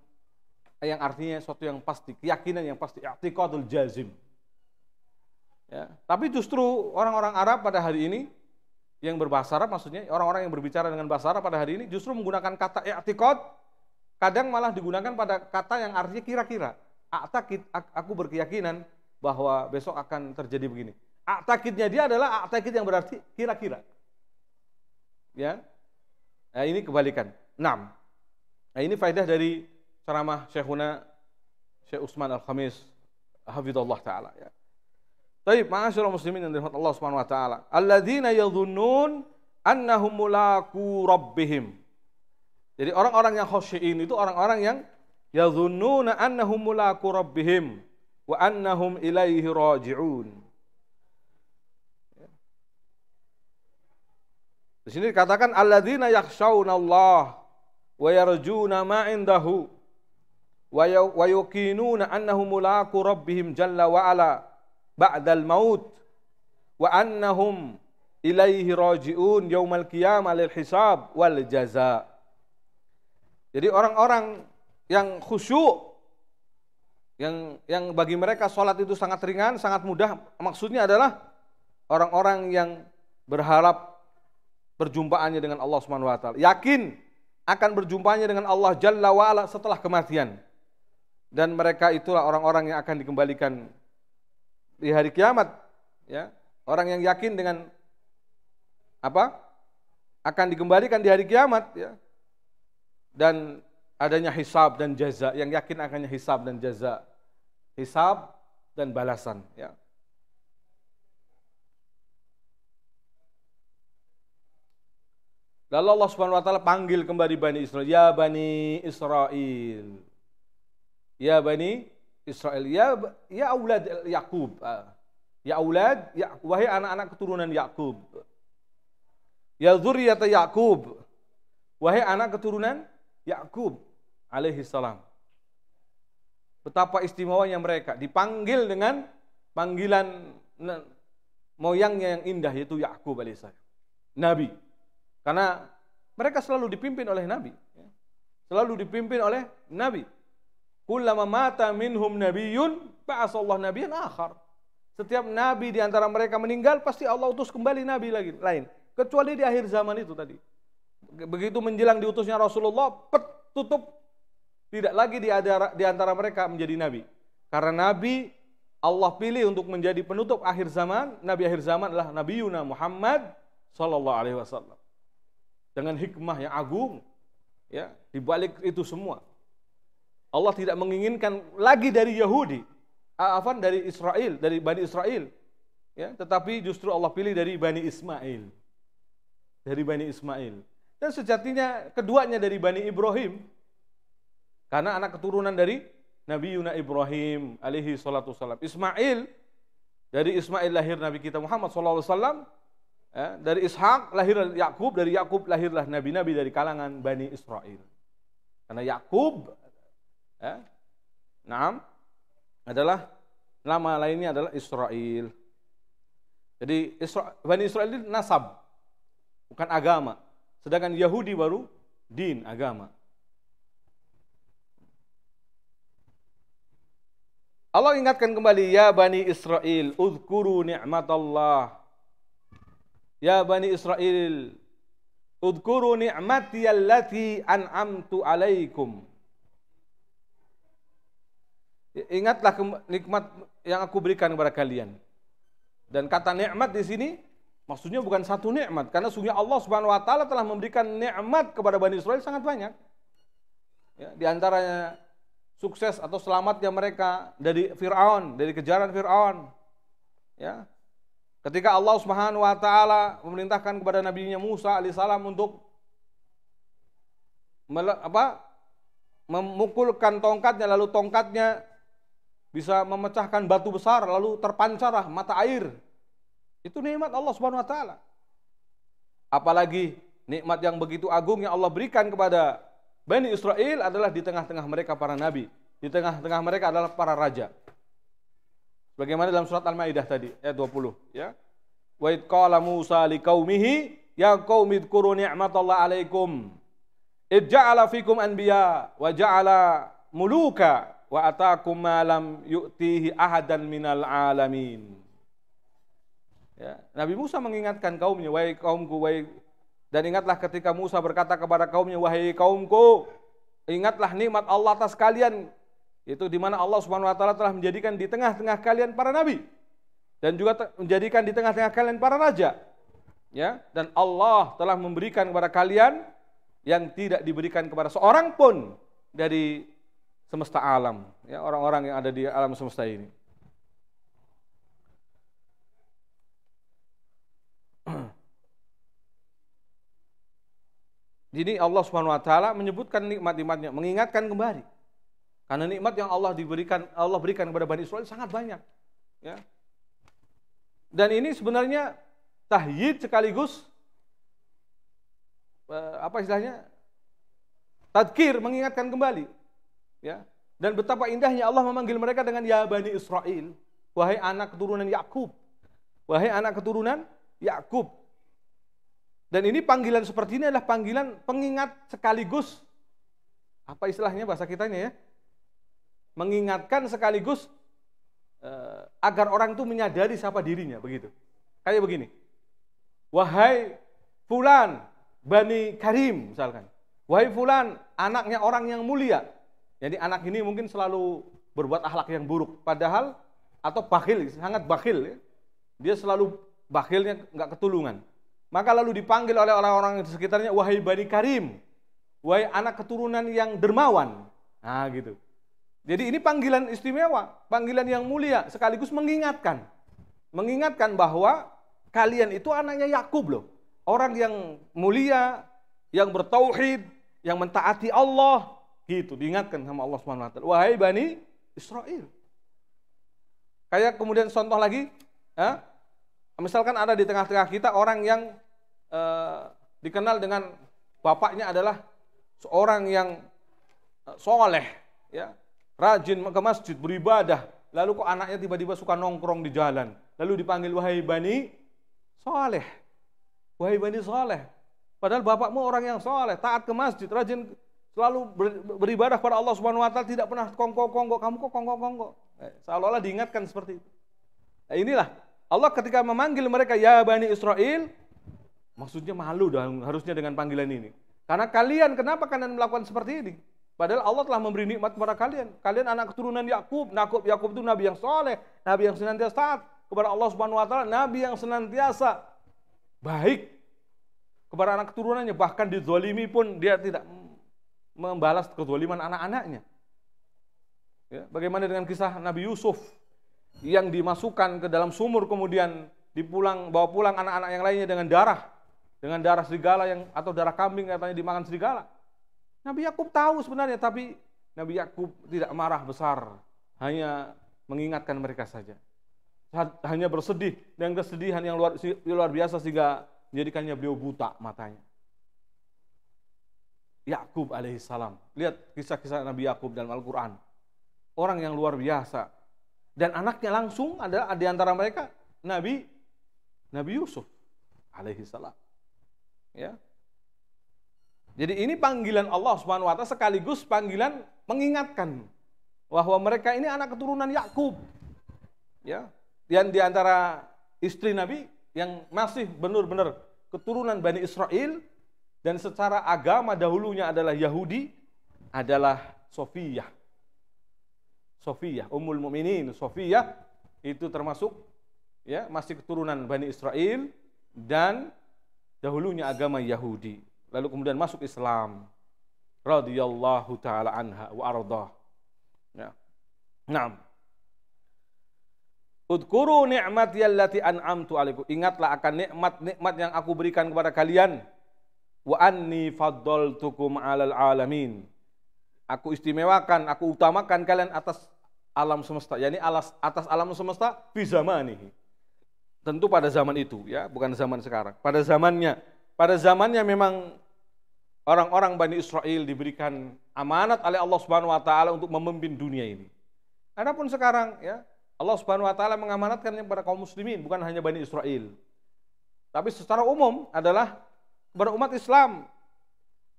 yang artinya suatu yang pasti, keyakinan yang pasti, i'tiqadul jazim. Ya. Tapi justru orang-orang Arab pada hari ini yang berbahasa Arab maksudnya orang-orang yang berbicara dengan bahasa Arab pada hari ini justru menggunakan kata i'tiqad kadang malah digunakan pada kata yang artinya kira-kira. A'taqid aku berkeyakinan bahwa besok akan terjadi begini. A'takidnya dia adalah a'taqid yang berarti kira-kira. Ya. Nah, ini kebalikan. 6. Nah, ini faedah dari ceramah Syekhuna Syekh Utsman Al-Khamis hafizallahu taala ya. Tapi ma'asyiral muslimin yang dirahmati Allah Subhanahu wa taala. Alladzina yadhunnun annahum mulaku rabbihim. Jadi orang-orang yang khosyi'in itu orang-orang yang yadhunnuna annahum mulaku rabbihim wa annahum ilaihi raji'un. Di sini dikatakan alladzina yakhshawna Allah wa yarjuna ma indahu wa ya, yuqinuna annahum mulaku rabbihim jalla wa ala ba'dal maut wa annahum ilaihi raji'un yaumal qiyamah lil hisab wal jaza. Jadi orang-orang yang khusyuk yang yang bagi mereka sholat itu sangat ringan, sangat mudah. Maksudnya adalah orang-orang yang berharap perjumpaannya dengan Allah Subhanahu wa taala. Yakin akan berjumpanya dengan Allah Jalla wa ala setelah kematian. Dan mereka itulah orang-orang yang akan dikembalikan di hari kiamat ya orang yang yakin dengan apa akan dikembalikan di hari kiamat ya dan adanya hisab dan jaza yang yakin akannya hisab dan jaza hisab dan balasan ya Lalu Allah Subhanahu wa taala panggil kembali Bani Israel, "Ya Bani Israel." Ya Bani Israel. Ya ya aulad Yakub. Ah. Ya aulad ya, wahai anak-anak keturunan Yakub. Ya zuriyat Yakub. Wahai anak keturunan Yakub alaihi salam. Betapa istimewanya mereka dipanggil dengan panggilan moyangnya yang indah yaitu Yakub alaihissalam. Nabi. Karena mereka selalu dipimpin oleh nabi. Selalu dipimpin oleh nabi. Kullama mata minhum nabiyyun ba'asallahu nabiyyan akhar. Setiap nabi di antara mereka meninggal pasti Allah utus kembali nabi lagi lain. Kecuali di akhir zaman itu tadi. Begitu menjelang diutusnya Rasulullah, pet tutup tidak lagi di antara mereka menjadi nabi. Karena nabi Allah pilih untuk menjadi penutup akhir zaman, nabi akhir zaman adalah Nabi Yuna Muhammad sallallahu alaihi wasallam. Dengan hikmah yang agung ya, di balik itu semua. Allah tidak menginginkan lagi dari Yahudi, afan dari Israel, dari Bani Israel. Ya, tetapi justru Allah pilih dari Bani Ismail. Dari Bani Ismail. Dan sejatinya keduanya dari Bani Ibrahim. Karena anak keturunan dari Nabi Yuna Ibrahim alaihi salatu salam. Ismail dari Ismail lahir Nabi kita Muhammad saw, Ya, dari Ishak lahir Yakub, dari Yakub lahirlah nabi-nabi dari kalangan Bani Israel. Karena Yakub ya, Naam adalah nama lainnya adalah Israel. Jadi Isra, Bani Israel itu nasab, bukan agama. Sedangkan Yahudi baru din, agama. Allah ingatkan kembali, Ya Bani Israel, Udhkuru Allah. Ya Bani Israel, Udhkuru ni'mati allati an'amtu alaikum. Ingatlah nikmat yang aku berikan kepada kalian. Dan kata nikmat di sini maksudnya bukan satu nikmat karena sungguh Allah Subhanahu wa taala telah memberikan nikmat kepada Bani Israel sangat banyak. Ya, di antaranya sukses atau selamatnya mereka dari Firaun, dari kejaran Firaun. Ya. Ketika Allah Subhanahu wa taala memerintahkan kepada nabinya Musa alaihissalam untuk apa? memukulkan tongkatnya lalu tongkatnya bisa memecahkan batu besar lalu terpancarah mata air. Itu nikmat Allah Subhanahu wa taala. Apalagi nikmat yang begitu agung yang Allah berikan kepada Bani Israel adalah di tengah-tengah mereka para nabi, di tengah-tengah mereka adalah para raja. Bagaimana dalam surat Al-Maidah tadi ayat 20 ya. Wa id qala Musa liqaumihi ya qaumi dzkuru ni'matallahi 'alaikum id ja'ala fikum anbiya wa ja'ala muluka wa ataakum ma lam yu'tihi ahadan minal alamin. Ya, Nabi Musa mengingatkan kaumnya, wahai kaumku, wahai dan ingatlah ketika Musa berkata kepada kaumnya, wahai kaumku, ingatlah nikmat Allah atas kalian. Itu di mana Allah Subhanahu wa taala telah menjadikan di tengah-tengah kalian para nabi dan juga menjadikan di tengah-tengah kalian para raja. Ya, dan Allah telah memberikan kepada kalian yang tidak diberikan kepada seorang pun dari semesta alam, ya orang-orang yang ada di alam semesta ini. *clears throat* Jadi Allah Subhanahu wa taala menyebutkan nikmat-nikmatnya, mengingatkan kembali. Karena nikmat yang Allah diberikan Allah berikan kepada Bani Israel sangat banyak, ya. Dan ini sebenarnya tahyid sekaligus eh, apa istilahnya? Tadkir mengingatkan kembali Ya. Dan betapa indahnya Allah memanggil mereka dengan ya Bani Israel, wahai anak keturunan Yakub. Wahai anak keturunan Yakub. Dan ini panggilan seperti ini adalah panggilan pengingat sekaligus apa istilahnya bahasa kitanya ya? Mengingatkan sekaligus eh, agar orang itu menyadari siapa dirinya begitu. Kayak begini. Wahai fulan Bani Karim misalkan. Wahai fulan anaknya orang yang mulia. Jadi anak ini mungkin selalu berbuat akhlak yang buruk, padahal atau bakhil, sangat bakhil. Ya. Dia selalu bakhilnya nggak ketulungan. Maka lalu dipanggil oleh orang-orang di sekitarnya, wahai bani karim, wahai anak keturunan yang dermawan. Nah gitu. Jadi ini panggilan istimewa, panggilan yang mulia, sekaligus mengingatkan. Mengingatkan bahwa kalian itu anaknya Yakub loh. Orang yang mulia, yang bertauhid, yang mentaati Allah, itu diingatkan sama Allah Subhanahu wa taala. Wahai Bani Israel. Kayak kemudian contoh lagi, ya, misalkan ada di tengah-tengah kita orang yang eh, dikenal dengan bapaknya adalah seorang yang eh, soleh, ya, rajin ke masjid, beribadah, lalu kok anaknya tiba-tiba suka nongkrong di jalan, lalu dipanggil wahai bani soleh, wahai bani soleh. Padahal bapakmu orang yang soleh, taat ke masjid, rajin selalu beribadah kepada Allah Subhanahu wa taala tidak pernah kongko-kongko, kamu kok kongko-kongko. Eh, seolah-olah diingatkan seperti itu. Nah, inilah Allah ketika memanggil mereka ya Bani Israel maksudnya malu dong harusnya dengan panggilan ini. Karena kalian kenapa kalian melakukan seperti ini? Padahal Allah telah memberi nikmat kepada kalian. Kalian anak keturunan Yakub. Yakub Yakub itu nabi yang soleh, nabi yang senantiasa taat kepada Allah Subhanahu wa taala, nabi yang senantiasa baik kepada anak keturunannya bahkan dizolimi pun dia tidak membalas kezaliman anak-anaknya. Ya, bagaimana dengan kisah Nabi Yusuf yang dimasukkan ke dalam sumur kemudian dipulang bawa pulang anak-anak yang lainnya dengan darah, dengan darah serigala yang atau darah kambing katanya dimakan serigala. Nabi Yakub tahu sebenarnya tapi Nabi Yakub tidak marah besar, hanya mengingatkan mereka saja. Hanya bersedih dengan kesedihan yang luar, luar biasa sehingga menjadikannya beliau buta matanya. Yakub alaihissalam. Lihat kisah-kisah Nabi Yakub dalam Al-Quran. Orang yang luar biasa. Dan anaknya langsung ada di antara mereka Nabi Nabi Yusuf alaihissalam. Ya. Jadi ini panggilan Allah Subhanahu wa taala sekaligus panggilan mengingatkan bahwa mereka ini anak keturunan Yakub. Ya. Dan di antara istri Nabi yang masih benar-benar keturunan Bani Israel dan secara agama dahulunya adalah Yahudi adalah Sofia. Sofia, Ummul Mukminin, Sofia itu termasuk ya masih keturunan Bani Israel dan dahulunya agama Yahudi. Lalu kemudian masuk Islam. Radhiyallahu taala anha wa arda. Ya. Naam. Udkuru ni'mati allati an'amtu alaikum. Ingatlah akan nikmat-nikmat yang aku berikan kepada kalian wa anni faddaltukum 'alal alamin. Aku istimewakan, aku utamakan kalian atas alam semesta, yakni alas, atas alam semesta fi zamanihi. Tentu pada zaman itu ya, bukan zaman sekarang. Pada zamannya, pada zamannya memang orang-orang Bani Israel diberikan amanat oleh Allah Subhanahu wa taala untuk memimpin dunia ini. Adapun sekarang ya, Allah Subhanahu wa taala mengamanatkannya kepada kaum muslimin bukan hanya Bani Israel. Tapi secara umum adalah umat Islam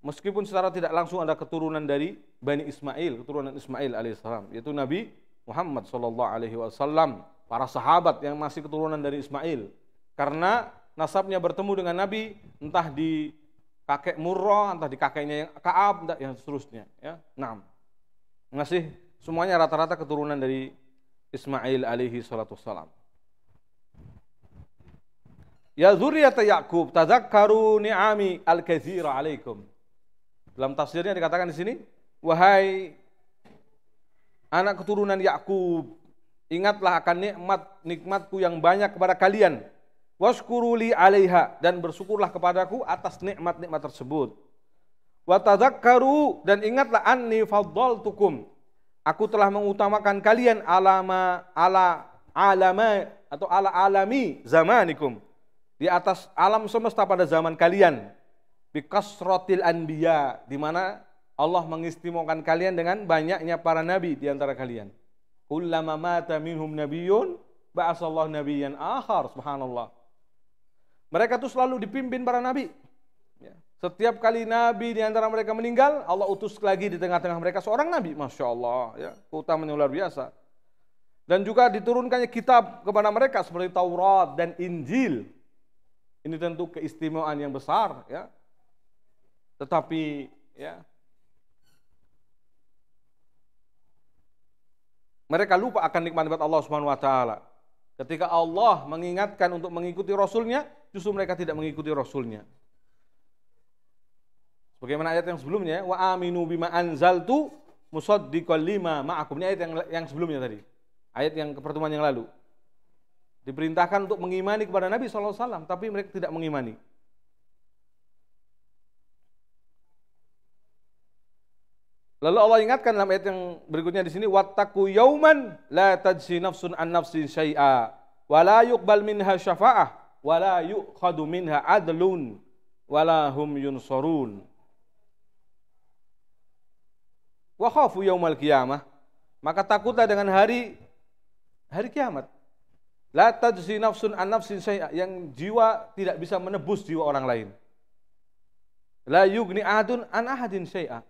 meskipun secara tidak langsung ada keturunan dari Bani Ismail, keturunan Ismail alaihissalam, yaitu Nabi Muhammad sallallahu alaihi wasallam, para sahabat yang masih keturunan dari Ismail. Karena nasabnya bertemu dengan Nabi entah di kakek Murrah, entah di kakeknya yang Kaab, entah yang seterusnya, ya. Naam. Masih semuanya rata-rata keturunan dari Ismail alaihi salatu salam. Ya zuriat Yakub, tazakkaru ni'ami al kathira alaikum. Dalam tafsirnya dikatakan di sini, wahai anak keturunan Yakub, ingatlah akan nikmat nikmatku yang banyak kepada kalian. Waskuruli alaiha dan bersyukurlah kepadaku atas nikmat-nikmat tersebut. Wa tadzakkaru dan ingatlah anni faddaltukum. Aku telah mengutamakan kalian alama ala alama atau ala alami zamanikum di atas alam semesta pada zaman kalian bikasrotil anbiya di mana Allah mengistimewakan kalian dengan banyaknya para nabi di antara kalian. Kullama mata minhum nabiyyun ba'asallah nabiyan akhar subhanallah. Mereka tuh selalu dipimpin para nabi. Ya. Setiap kali nabi di antara mereka meninggal, Allah utus lagi di tengah-tengah mereka seorang nabi, masya Allah, ya, keutamaan yang luar biasa. Dan juga diturunkannya kitab kepada mereka seperti Taurat dan Injil ini tentu keistimewaan yang besar ya. Tetapi ya mereka lupa akan nikmat nikmat Allah Subhanahu wa taala. Ketika Allah mengingatkan untuk mengikuti rasulnya, justru mereka tidak mengikuti rasulnya. Bagaimana ayat yang sebelumnya, wa aminu bima anzaltu musaddiqal lima ma'akum. Ini ayat yang, yang sebelumnya tadi. Ayat yang pertemuan yang lalu. Diperintahkan untuk mengimani kepada Nabi SAW, tapi mereka tidak mengimani. Lalu Allah ingatkan dalam ayat yang berikutnya di sini Wattaku yauman la tajsi nafsun an nafsin syai'a wa la yuqbal minha syafa'ah wa la yuqadu minha adlun wa la hum yunsurun. Wa khafu yaumal qiyamah maka takutlah dengan hari hari kiamat La tajzi nafsun an nafsin syai'a yang jiwa tidak bisa menebus jiwa orang lain. La yugni adun an ahadin syai'a.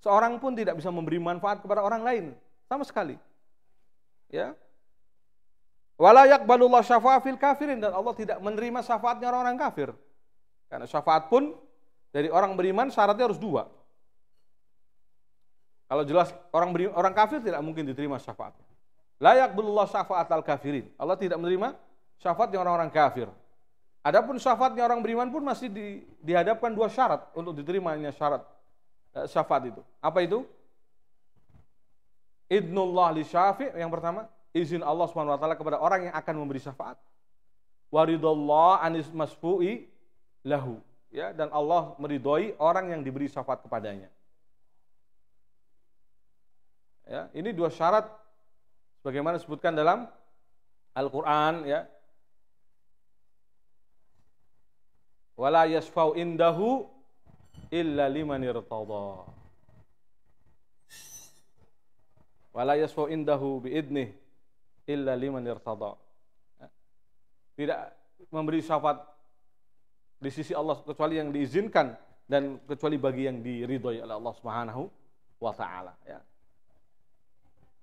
Seorang pun tidak bisa memberi manfaat kepada orang lain sama sekali. Ya. Wala yaqbalullah fil kafirin dan Allah tidak menerima syafaatnya orang-orang kafir. Karena syafaat pun dari orang beriman syaratnya harus dua. Kalau jelas orang beriman, orang kafir tidak mungkin diterima syafaatnya. Layak belullah syafaat al kafirin. Allah tidak menerima syafaatnya orang-orang kafir. Adapun syafaatnya orang beriman pun masih di, dihadapkan dua syarat untuk diterimanya syarat eh, syafaat itu. Apa itu? Idnullah li syafi' yang pertama, izin Allah Subhanahu wa taala kepada orang yang akan memberi syafaat. Waridullah anis masfu'i lahu. Ya, dan Allah meridhoi orang yang diberi syafaat kepadanya. Ya, ini dua syarat sebagaimana disebutkan dalam Al-Qur'an ya. Wala yasfau indahu illa liman irtada. Wala yasfau indahu idnih illa liman irtada. Ya. Tidak memberi syafaat di sisi Allah kecuali yang diizinkan dan kecuali bagi yang diridhoi oleh Allah Subhanahu wa taala ya.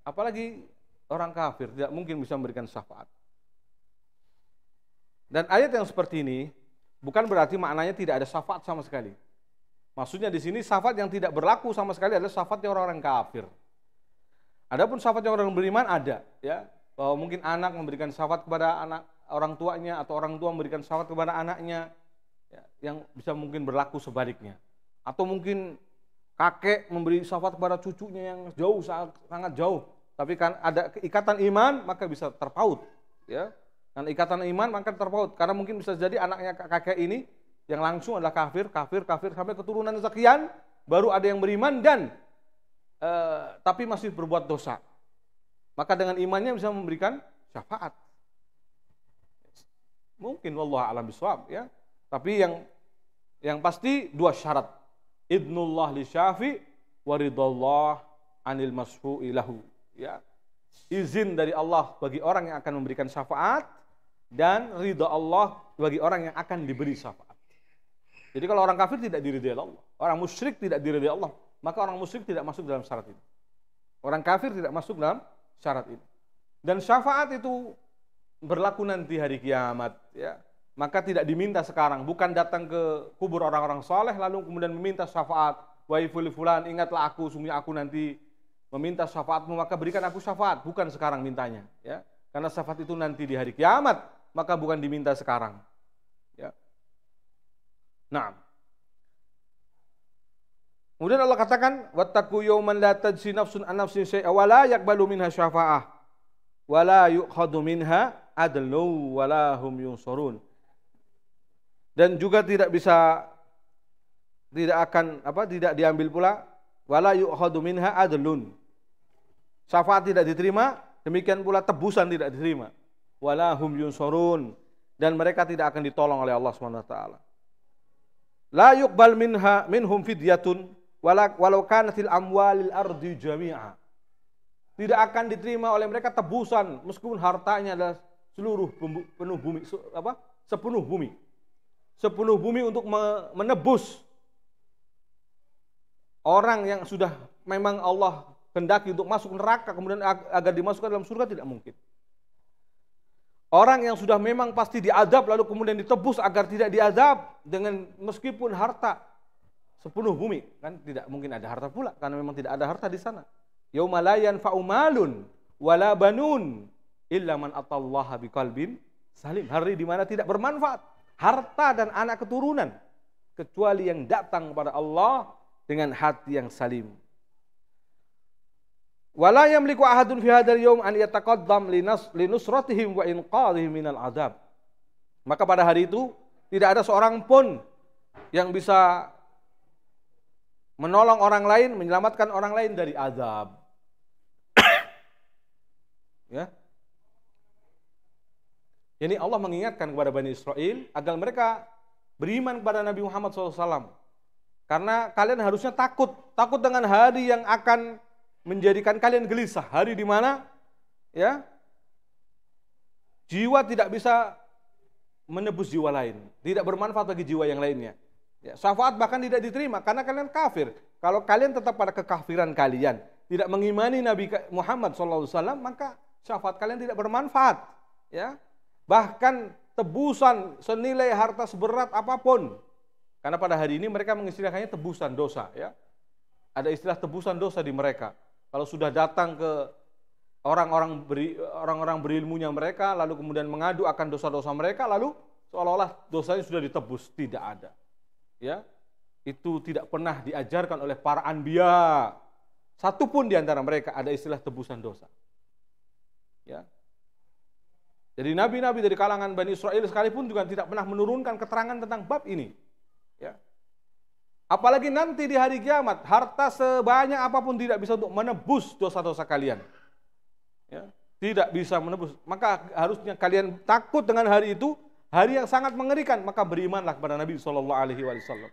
Apalagi orang kafir tidak mungkin bisa memberikan syafaat. Dan ayat yang seperti ini bukan berarti maknanya tidak ada syafaat sama sekali. Maksudnya di sini syafaat yang tidak berlaku sama sekali adalah syafaatnya orang-orang kafir. Adapun syafaatnya orang beriman ada, ya bahwa mungkin anak memberikan syafaat kepada anak orang tuanya atau orang tua memberikan syafaat kepada anaknya ya, yang bisa mungkin berlaku sebaliknya. Atau mungkin kakek memberi syafaat kepada cucunya yang jauh sangat jauh tapi kan ada ikatan iman maka bisa terpaut, ya. Dan ikatan iman maka terpaut karena mungkin bisa jadi anaknya kakek ini yang langsung adalah kafir, kafir, kafir sampai keturunan sekian baru ada yang beriman dan e, tapi masih berbuat dosa. Maka dengan imannya bisa memberikan syafaat. Mungkin wallah alam biswab ya. Tapi yang yang pasti dua syarat. Idnullah li syafi waridallah anil masfu'ilahu ya izin dari Allah bagi orang yang akan memberikan syafaat dan ridha Allah bagi orang yang akan diberi syafaat. Jadi kalau orang kafir tidak diridhai Allah, orang musyrik tidak diridhai Allah, maka orang musyrik tidak masuk dalam syarat ini. Orang kafir tidak masuk dalam syarat ini. Dan syafaat itu berlaku nanti hari kiamat, ya. Maka tidak diminta sekarang, bukan datang ke kubur orang-orang soleh lalu kemudian meminta syafaat. Wahai fulan, ingatlah aku, sungguh aku nanti meminta syafaatmu maka berikan aku syafaat bukan sekarang mintanya ya karena syafaat itu nanti di hari kiamat maka bukan diminta sekarang ya nah kemudian Allah katakan wataku yaman la tajzi nafsun an nafsin syai'a wa la yaqbalu minha syafa'ah wa la minha adlu wa la hum yunsurun dan juga tidak bisa tidak akan apa tidak diambil pula wala yu'khadhu minha adlun Syafaat tidak diterima, demikian pula tebusan tidak diterima. Walahum yunsurun dan mereka tidak akan ditolong oleh Allah Subhanahu wa taala. La yuqbal minha minhum fidyatun walau kanatil amwalil ardi jami'a. Tidak akan diterima oleh mereka tebusan meskipun hartanya adalah seluruh penuh bumi apa? sepenuh bumi. Sepenuh bumi untuk menebus orang yang sudah memang Allah kendaki untuk masuk neraka kemudian agar dimasukkan dalam surga tidak mungkin. Orang yang sudah memang pasti diadab lalu kemudian ditebus agar tidak diadab dengan meskipun harta sepenuh bumi kan tidak mungkin ada harta pula karena memang tidak ada harta di sana. Yaumalayan faumalun wala banun illa man atallaha biqalbin salim. Hari di mana tidak bermanfaat harta dan anak keturunan kecuali yang datang kepada Allah dengan hati yang salim. Wala yamliku ahadun fi hadzal an yataqaddam linusratihim wa inqadhihim adab. Maka pada hari itu tidak ada seorang pun yang bisa menolong orang lain, menyelamatkan orang lain dari azab. *coughs* ya. Ini Allah mengingatkan kepada Bani Israel agar mereka beriman kepada Nabi Muhammad SAW. Karena kalian harusnya takut, takut dengan hari yang akan menjadikan kalian gelisah. Hari di mana ya jiwa tidak bisa menebus jiwa lain, tidak bermanfaat bagi jiwa yang lainnya. Ya, syafaat bahkan tidak diterima karena kalian kafir. Kalau kalian tetap pada kekafiran kalian, tidak mengimani Nabi Muhammad SAW, maka syafaat kalian tidak bermanfaat. Ya, bahkan tebusan senilai harta seberat apapun. Karena pada hari ini mereka mengistilahkannya tebusan dosa. Ya, ada istilah tebusan dosa di mereka. Kalau sudah datang ke orang-orang beri, orang-orang berilmunya mereka, lalu kemudian mengadu akan dosa-dosa mereka, lalu seolah-olah dosanya sudah ditebus, tidak ada. Ya, itu tidak pernah diajarkan oleh para anbiya. Satupun pun di antara mereka ada istilah tebusan dosa. Ya. Jadi nabi-nabi dari kalangan Bani Israel sekalipun juga tidak pernah menurunkan keterangan tentang bab ini. Apalagi nanti di hari kiamat, harta sebanyak apapun tidak bisa untuk menebus dosa-dosa kalian. Ya, tidak bisa menebus. Maka harusnya kalian takut dengan hari itu, hari yang sangat mengerikan. Maka berimanlah kepada Nabi Shallallahu Alaihi Wasallam.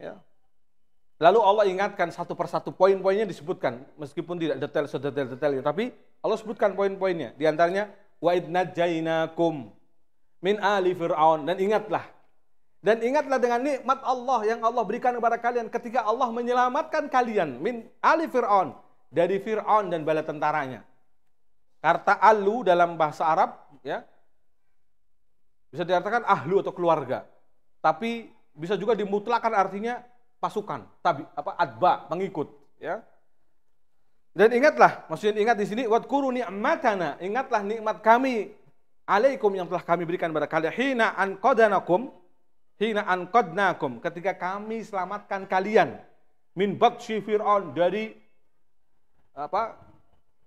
Ya. Lalu Allah ingatkan satu persatu poin-poinnya disebutkan, meskipun tidak detail sedetail-detailnya, tapi Allah sebutkan poin-poinnya. Di antaranya, wa min ali fir'aun dan ingatlah dan ingatlah dengan nikmat Allah yang Allah berikan kepada kalian ketika Allah menyelamatkan kalian min ali Fir'aun dari Fir'aun dan bala tentaranya. Kata alu dalam bahasa Arab ya bisa diartikan ahlu atau keluarga. Tapi bisa juga dimutlakan artinya pasukan, tabi apa adba, pengikut ya. Dan ingatlah, maksudnya ingat di sini wadkuru ni'matana, ingatlah nikmat kami alaikum yang telah kami berikan kepada kalian hina anqadanakum hina ankodnakum ketika kami selamatkan kalian min bakshi fir'aun dari apa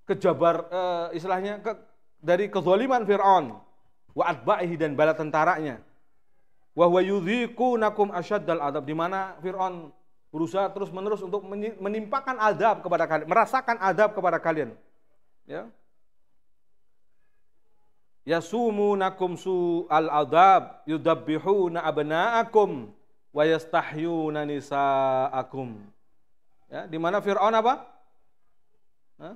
kejabar eh, istilahnya ke, dari kezaliman fir'aun wa atba'ihi dan bala tentaranya wa huwa yudhikunakum asyaddal adab di mana fir'aun berusaha terus-menerus untuk menimpakan adab kepada kalian, merasakan adab kepada kalian. Ya yasumunakum su'al adab yudabbihuna abna'akum wa yastahyuna nisa'akum. Ya, di mana Firaun apa? Hah?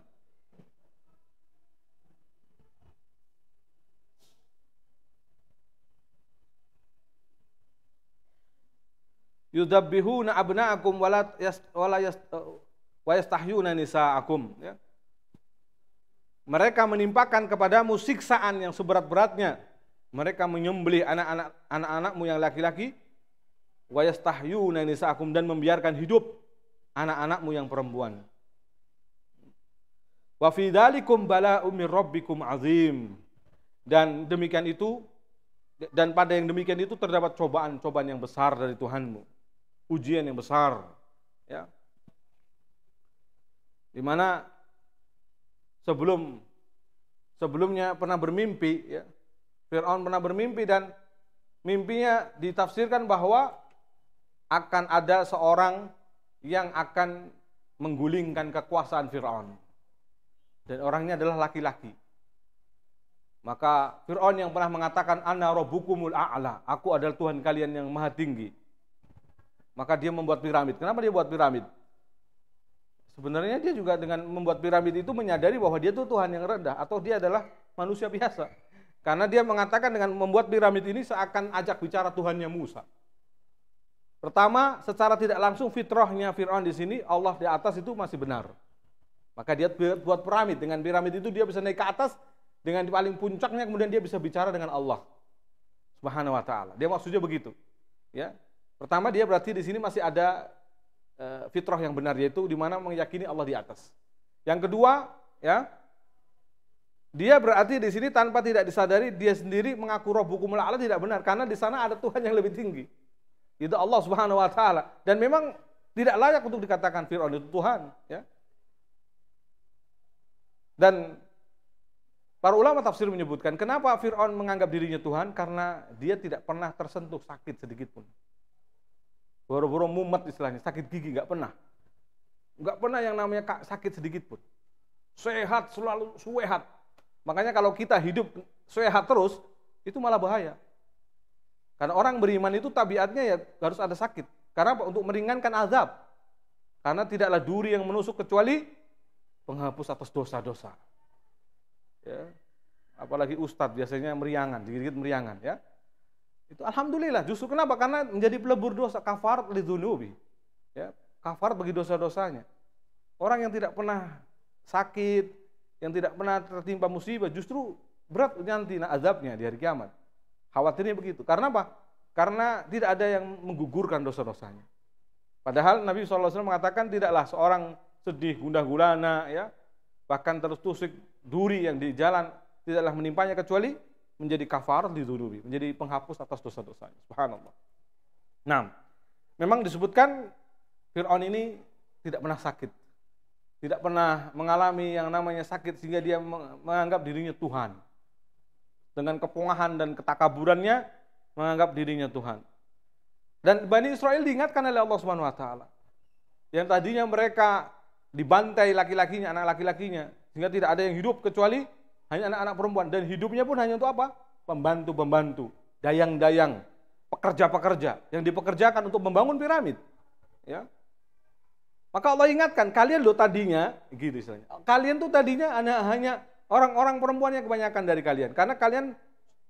yudabbihuna abna'akum wala yastahyuna nisa'akum ya mereka menimpakan kepadamu siksaan yang seberat-beratnya. Mereka menyembelih anak-anak anak-anakmu yang laki-laki wa ini nisaakum dan membiarkan hidup anak-anakmu yang perempuan. Wa fi dzalikum bala'um min azim. Dan demikian itu dan pada yang demikian itu terdapat cobaan-cobaan yang besar dari Tuhanmu. Ujian yang besar, ya. Di mana sebelum sebelumnya pernah bermimpi ya. Fir'aun pernah bermimpi dan mimpinya ditafsirkan bahwa akan ada seorang yang akan menggulingkan kekuasaan Fir'aun. Dan orangnya adalah laki-laki. Maka Fir'aun yang pernah mengatakan, Ana rabbukumul a'la, aku adalah Tuhan kalian yang maha tinggi. Maka dia membuat piramid. Kenapa dia buat piramid? Sebenarnya dia juga dengan membuat piramid itu menyadari bahwa dia itu Tuhan yang rendah atau dia adalah manusia biasa. Karena dia mengatakan dengan membuat piramid ini seakan ajak bicara Tuhannya Musa. Pertama, secara tidak langsung fitrahnya Fir'aun di sini Allah di atas itu masih benar. Maka dia buat piramid. Dengan piramid itu dia bisa naik ke atas dengan di paling puncaknya kemudian dia bisa bicara dengan Allah Subhanahu wa taala. Dia maksudnya begitu. Ya. Pertama dia berarti di sini masih ada Eh, fitrah yang benar yaitu di mana meyakini Allah di atas. Yang kedua, ya. Dia berarti di sini tanpa tidak disadari dia sendiri mengaku roh buku Allah tidak benar karena di sana ada Tuhan yang lebih tinggi. Itu Allah Subhanahu wa taala dan memang tidak layak untuk dikatakan Firaun itu Tuhan, ya. Dan para ulama tafsir menyebutkan kenapa Firaun menganggap dirinya Tuhan karena dia tidak pernah tersentuh sakit sedikit pun. Boro-boro mumet istilahnya, sakit gigi nggak pernah. Nggak pernah yang namanya sakit sedikit pun. Sehat selalu sehat. Makanya kalau kita hidup sehat terus, itu malah bahaya. Karena orang beriman itu tabiatnya ya harus ada sakit. Karena apa? Untuk meringankan azab. Karena tidaklah duri yang menusuk kecuali penghapus atas dosa-dosa. Ya. Apalagi ustadz biasanya meriangan, dikit-dikit meriangan ya. Itu alhamdulillah. Justru kenapa? Karena menjadi pelebur dosa kafar lidzunubi. Ya, kafar bagi dosa-dosanya. Orang yang tidak pernah sakit, yang tidak pernah tertimpa musibah justru berat nanti azabnya di hari kiamat. Khawatirnya begitu. Karena apa? Karena tidak ada yang menggugurkan dosa-dosanya. Padahal Nabi SAW mengatakan tidaklah seorang sedih, gundah gulana, ya, bahkan terus tusuk duri yang di jalan tidaklah menimpanya kecuali menjadi kafar di menjadi penghapus atas dosa-dosanya. Subhanallah. Nah, memang disebutkan Fir'aun ini tidak pernah sakit. Tidak pernah mengalami yang namanya sakit sehingga dia menganggap dirinya Tuhan. Dengan kepongahan dan ketakaburannya menganggap dirinya Tuhan. Dan Bani Israel diingatkan oleh Allah Subhanahu wa taala. Yang tadinya mereka dibantai laki-lakinya, anak laki-lakinya, sehingga tidak ada yang hidup kecuali hanya anak-anak perempuan dan hidupnya pun hanya untuk apa? Pembantu-pembantu, dayang-dayang, pekerja-pekerja yang dipekerjakan untuk membangun piramid. Ya. Maka Allah ingatkan, kalian lo tadinya, gitu istilahnya. Kalian tuh tadinya hanya hanya orang-orang perempuan yang kebanyakan dari kalian karena kalian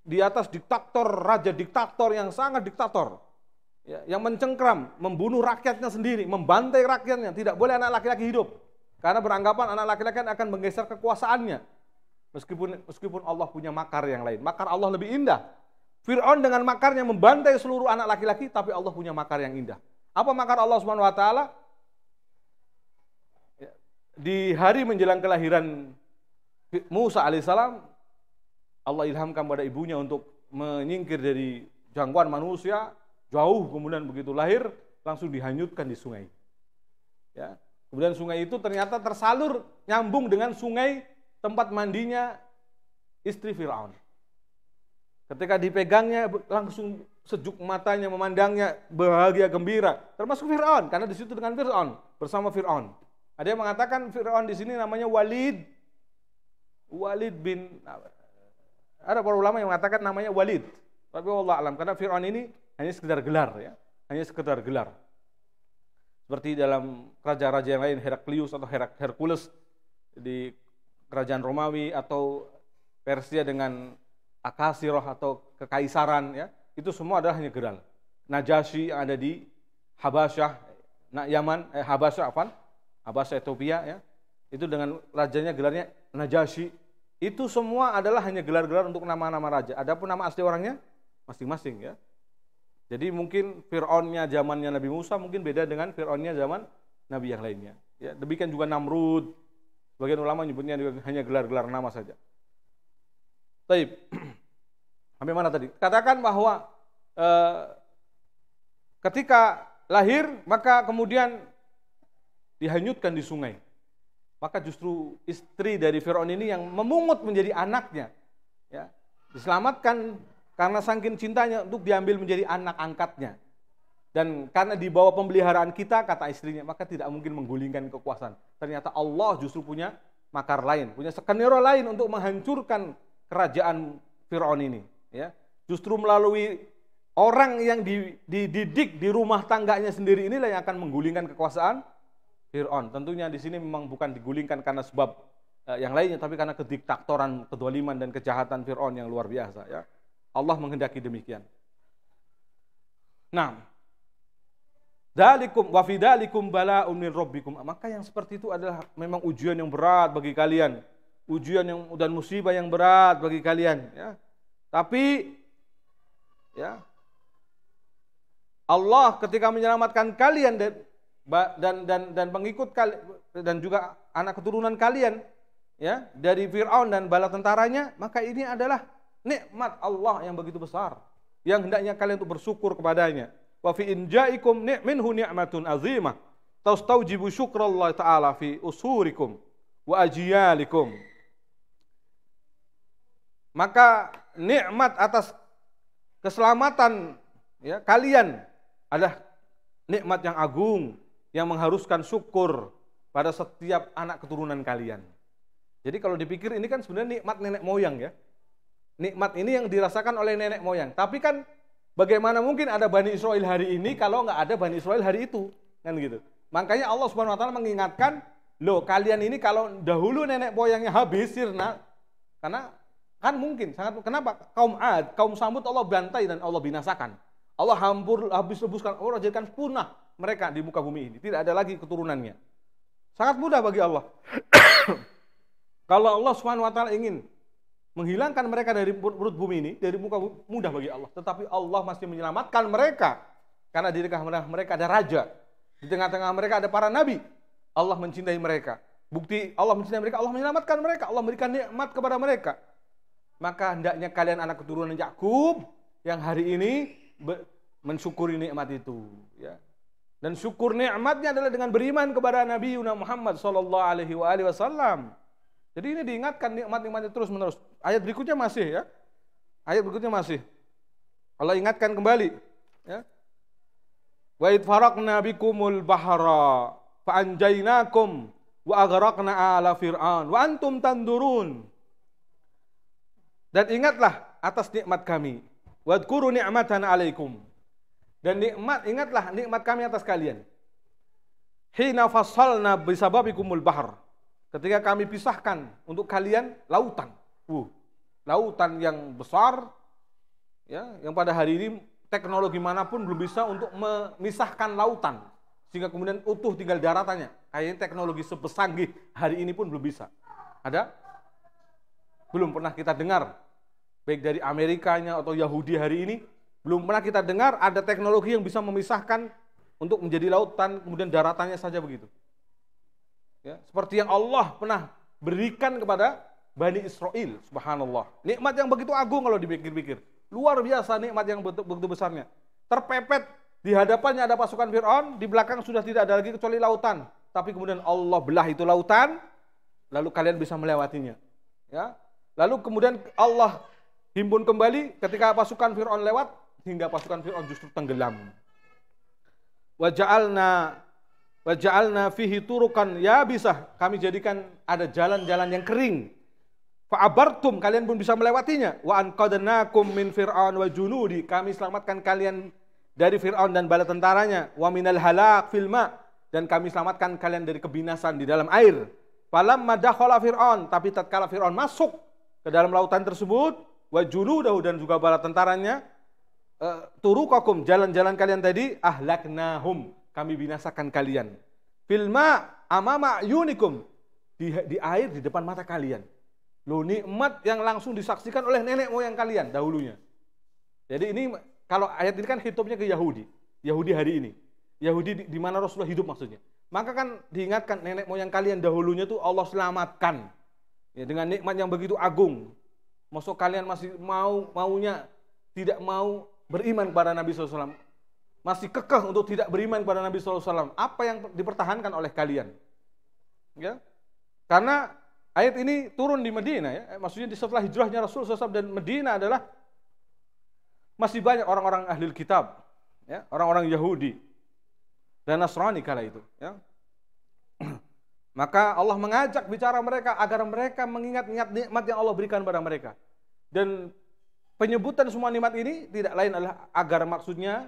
di atas diktator, raja diktator yang sangat diktator. Ya, yang mencengkram, membunuh rakyatnya sendiri, membantai rakyatnya, tidak boleh anak laki-laki hidup. Karena beranggapan anak laki-laki akan menggeser kekuasaannya Meskipun meskipun Allah punya makar yang lain, makar Allah lebih indah. Fir'aun dengan makarnya membantai seluruh anak laki-laki, tapi Allah punya makar yang indah. Apa makar Allah Subhanahu wa taala? Ya, di hari menjelang kelahiran Musa alaihissalam, Allah ilhamkan pada ibunya untuk menyingkir dari jangkauan manusia, jauh kemudian begitu lahir langsung dihanyutkan di sungai. Ya. Kemudian sungai itu ternyata tersalur nyambung dengan sungai tempat mandinya istri Firaun. Ketika dipegangnya langsung sejuk matanya memandangnya bahagia gembira, termasuk Firaun karena di situ dengan Firaun, bersama Firaun. Ada yang mengatakan Firaun di sini namanya Walid Walid bin ada para ulama yang mengatakan namanya Walid. Tapi Allah alam karena Firaun ini hanya sekedar gelar ya, hanya sekedar gelar. Seperti dalam raja-raja yang lain Heraklius atau Herak Hercules di kerajaan Romawi atau Persia dengan Akasiroh atau kekaisaran ya itu semua adalah hanya penyegeran Najasyi yang ada di Habasyah Nak Yaman eh, Habasyah apa Habasyah Ethiopia ya itu dengan rajanya gelarnya Najasyi itu semua adalah hanya gelar-gelar untuk nama-nama raja adapun nama asli orangnya masing-masing ya jadi mungkin Fir'aunnya zamannya Nabi Musa mungkin beda dengan Fir'aunnya zaman Nabi yang lainnya ya demikian juga Namrud bagian ulama menyebutnya hanya gelar-gelar nama saja. Taib. *clears throat* Sampai mana tadi? Katakan bahwa e, ketika lahir maka kemudian dihanyutkan di sungai. Maka justru istri dari Firaun ini yang memungut menjadi anaknya. Ya, diselamatkan karena sangkin cintanya untuk diambil menjadi anak angkatnya. Dan karena di bawah pemeliharaan kita, kata istrinya, maka tidak mungkin menggulingkan kekuasaan. Ternyata Allah justru punya makar lain, punya skenario lain untuk menghancurkan kerajaan Fir'aun ini. Ya. Justru melalui orang yang dididik di rumah tangganya sendiri inilah yang akan menggulingkan kekuasaan Fir'aun. Tentunya di sini memang bukan digulingkan karena sebab eh, yang lainnya, tapi karena kediktatoran, kedoliman, dan kejahatan Fir'aun yang luar biasa. Ya. Allah menghendaki demikian. Nah, Dalikum wa fidalikum bala'un min rabbikum. Maka yang seperti itu adalah memang ujian yang berat bagi kalian. Ujian yang dan musibah yang berat bagi kalian, ya. Tapi ya Allah ketika menyelamatkan kalian dan dan dan, dan pengikut kali, dan juga anak keturunan kalian ya dari Firaun dan bala tentaranya, maka ini adalah nikmat Allah yang begitu besar yang hendaknya kalian untuk bersyukur kepadanya wa fi injaikum minhu ni'matun azimah tastaujibu syukrallah ta'ala fi usurikum wa ajiyalikum maka nikmat atas keselamatan ya, kalian adalah nikmat yang agung yang mengharuskan syukur pada setiap anak keturunan kalian. Jadi kalau dipikir ini kan sebenarnya nikmat nenek moyang ya. Nikmat ini yang dirasakan oleh nenek moyang. Tapi kan Bagaimana mungkin ada Bani Israel hari ini kalau nggak ada Bani Israel hari itu? Kan gitu. Makanya Allah Subhanahu wa taala mengingatkan, "Loh, kalian ini kalau dahulu nenek moyangnya habis sirna karena kan mungkin sangat kenapa kaum Ad, kaum Samud Allah bantai dan Allah binasakan. Allah hampur habis rebuskan, Allah jadikan punah mereka di muka bumi ini, tidak ada lagi keturunannya. Sangat mudah bagi Allah. *coughs* kalau Allah Subhanahu wa taala ingin menghilangkan mereka dari perut bumi ini dari muka bumi, mudah bagi Allah tetapi Allah masih menyelamatkan mereka karena di tengah mereka ada raja di tengah-tengah mereka ada para nabi Allah mencintai mereka bukti Allah mencintai mereka Allah menyelamatkan mereka Allah memberikan nikmat kepada mereka maka hendaknya kalian anak keturunan Yakub yang hari ini mensyukuri nikmat itu ya dan syukur nikmatnya adalah dengan beriman kepada Nabi Muhammad saw jadi ini diingatkan nikmat-nikmatnya terus menerus. Ayat berikutnya masih ya. Ayat berikutnya masih. Allah ingatkan kembali. Ya. Wa id farakna bikumul bahara fa wa agarakna ala fir'aun wa antum tandurun. Dan ingatlah atas nikmat kami. Wa adkuru ni'matan alaikum. Dan nikmat ingatlah nikmat kami atas kalian. Hina fasalna bisababikumul bahar Ketika kami pisahkan untuk kalian lautan. Uh, lautan yang besar ya, yang pada hari ini teknologi manapun belum bisa untuk memisahkan lautan sehingga kemudian utuh tinggal daratannya. Kayaknya teknologi sebesar hari ini pun belum bisa. Ada? Belum pernah kita dengar baik dari Amerikanya atau Yahudi hari ini belum pernah kita dengar ada teknologi yang bisa memisahkan untuk menjadi lautan kemudian daratannya saja begitu. Ya, seperti yang Allah pernah berikan kepada Bani Israel, subhanallah. Nikmat yang begitu agung kalau dipikir-pikir. Luar biasa nikmat yang begitu besarnya. Terpepet di hadapannya ada pasukan Fir'aun, di belakang sudah tidak ada lagi kecuali lautan. Tapi kemudian Allah belah itu lautan, lalu kalian bisa melewatinya. Ya. Lalu kemudian Allah himpun kembali ketika pasukan Fir'aun lewat, hingga pasukan Fir'aun justru tenggelam. Wajalna Waja'alna fihi turukan ya bisa kami jadikan ada jalan-jalan yang kering. Fa'abartum kalian pun bisa melewatinya. Wa anqadnakum min fir'aun wa junudi kami selamatkan kalian dari Fir'aun dan bala tentaranya. Wa minal halak filma dan kami selamatkan kalian dari kebinasan di dalam air. Falam madakhala Fir'aun tapi tatkala Fir'aun masuk ke dalam lautan tersebut wa junudahu dan juga bala tentaranya eh, turukakum jalan-jalan kalian tadi ahlaknahum kami binasakan kalian. Filma amama yunikum. Di, di air di depan mata kalian. Lo nikmat yang langsung disaksikan oleh nenek moyang kalian dahulunya. Jadi ini kalau ayat ini kan hitopnya ke Yahudi. Yahudi hari ini. Yahudi di, di mana Rasulullah hidup maksudnya. Maka kan diingatkan nenek moyang kalian dahulunya tuh Allah selamatkan. Ya, dengan nikmat yang begitu agung. Maksud kalian masih mau maunya tidak mau beriman kepada Nabi SAW masih kekeh untuk tidak beriman kepada Nabi SAW. Apa yang dipertahankan oleh kalian? Ya, karena ayat ini turun di Medina ya. Eh, maksudnya setelah hijrahnya Rasul SAW dan Medina adalah masih banyak orang-orang ahli kitab, ya, orang-orang Yahudi dan Nasrani kala itu. Ya. *clears throat* Maka Allah mengajak bicara mereka agar mereka mengingat-ingat nikmat yang Allah berikan kepada mereka. Dan penyebutan semua nikmat ini tidak lain adalah agar maksudnya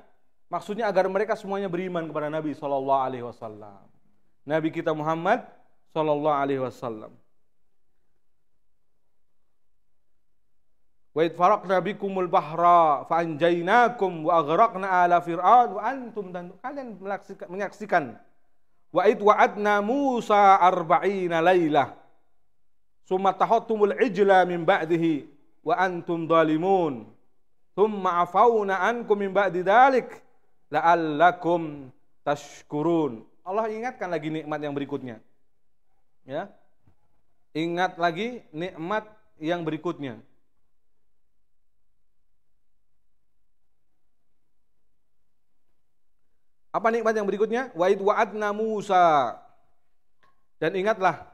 Maksudnya agar mereka semuanya beriman kepada Nabi Shallallahu Alaihi Wasallam. Nabi kita Muhammad Shallallahu Alaihi Wasallam. Wa idfaraqna bikumul bahra fa anjaynakum wa aghraqna ala fir'aun wa antum dan kalian menyaksikan, menyaksikan. wa id wa'adna Musa arba'ina lailah summa tahattumul ijla min ba'dihi wa antum zalimun thumma afawna ankum min ba'di dhalik la'allakum tashkurun. Allah ingatkan lagi nikmat yang berikutnya. Ya. Ingat lagi nikmat yang berikutnya. Apa nikmat yang berikutnya? Waid wa'adna Musa. Dan ingatlah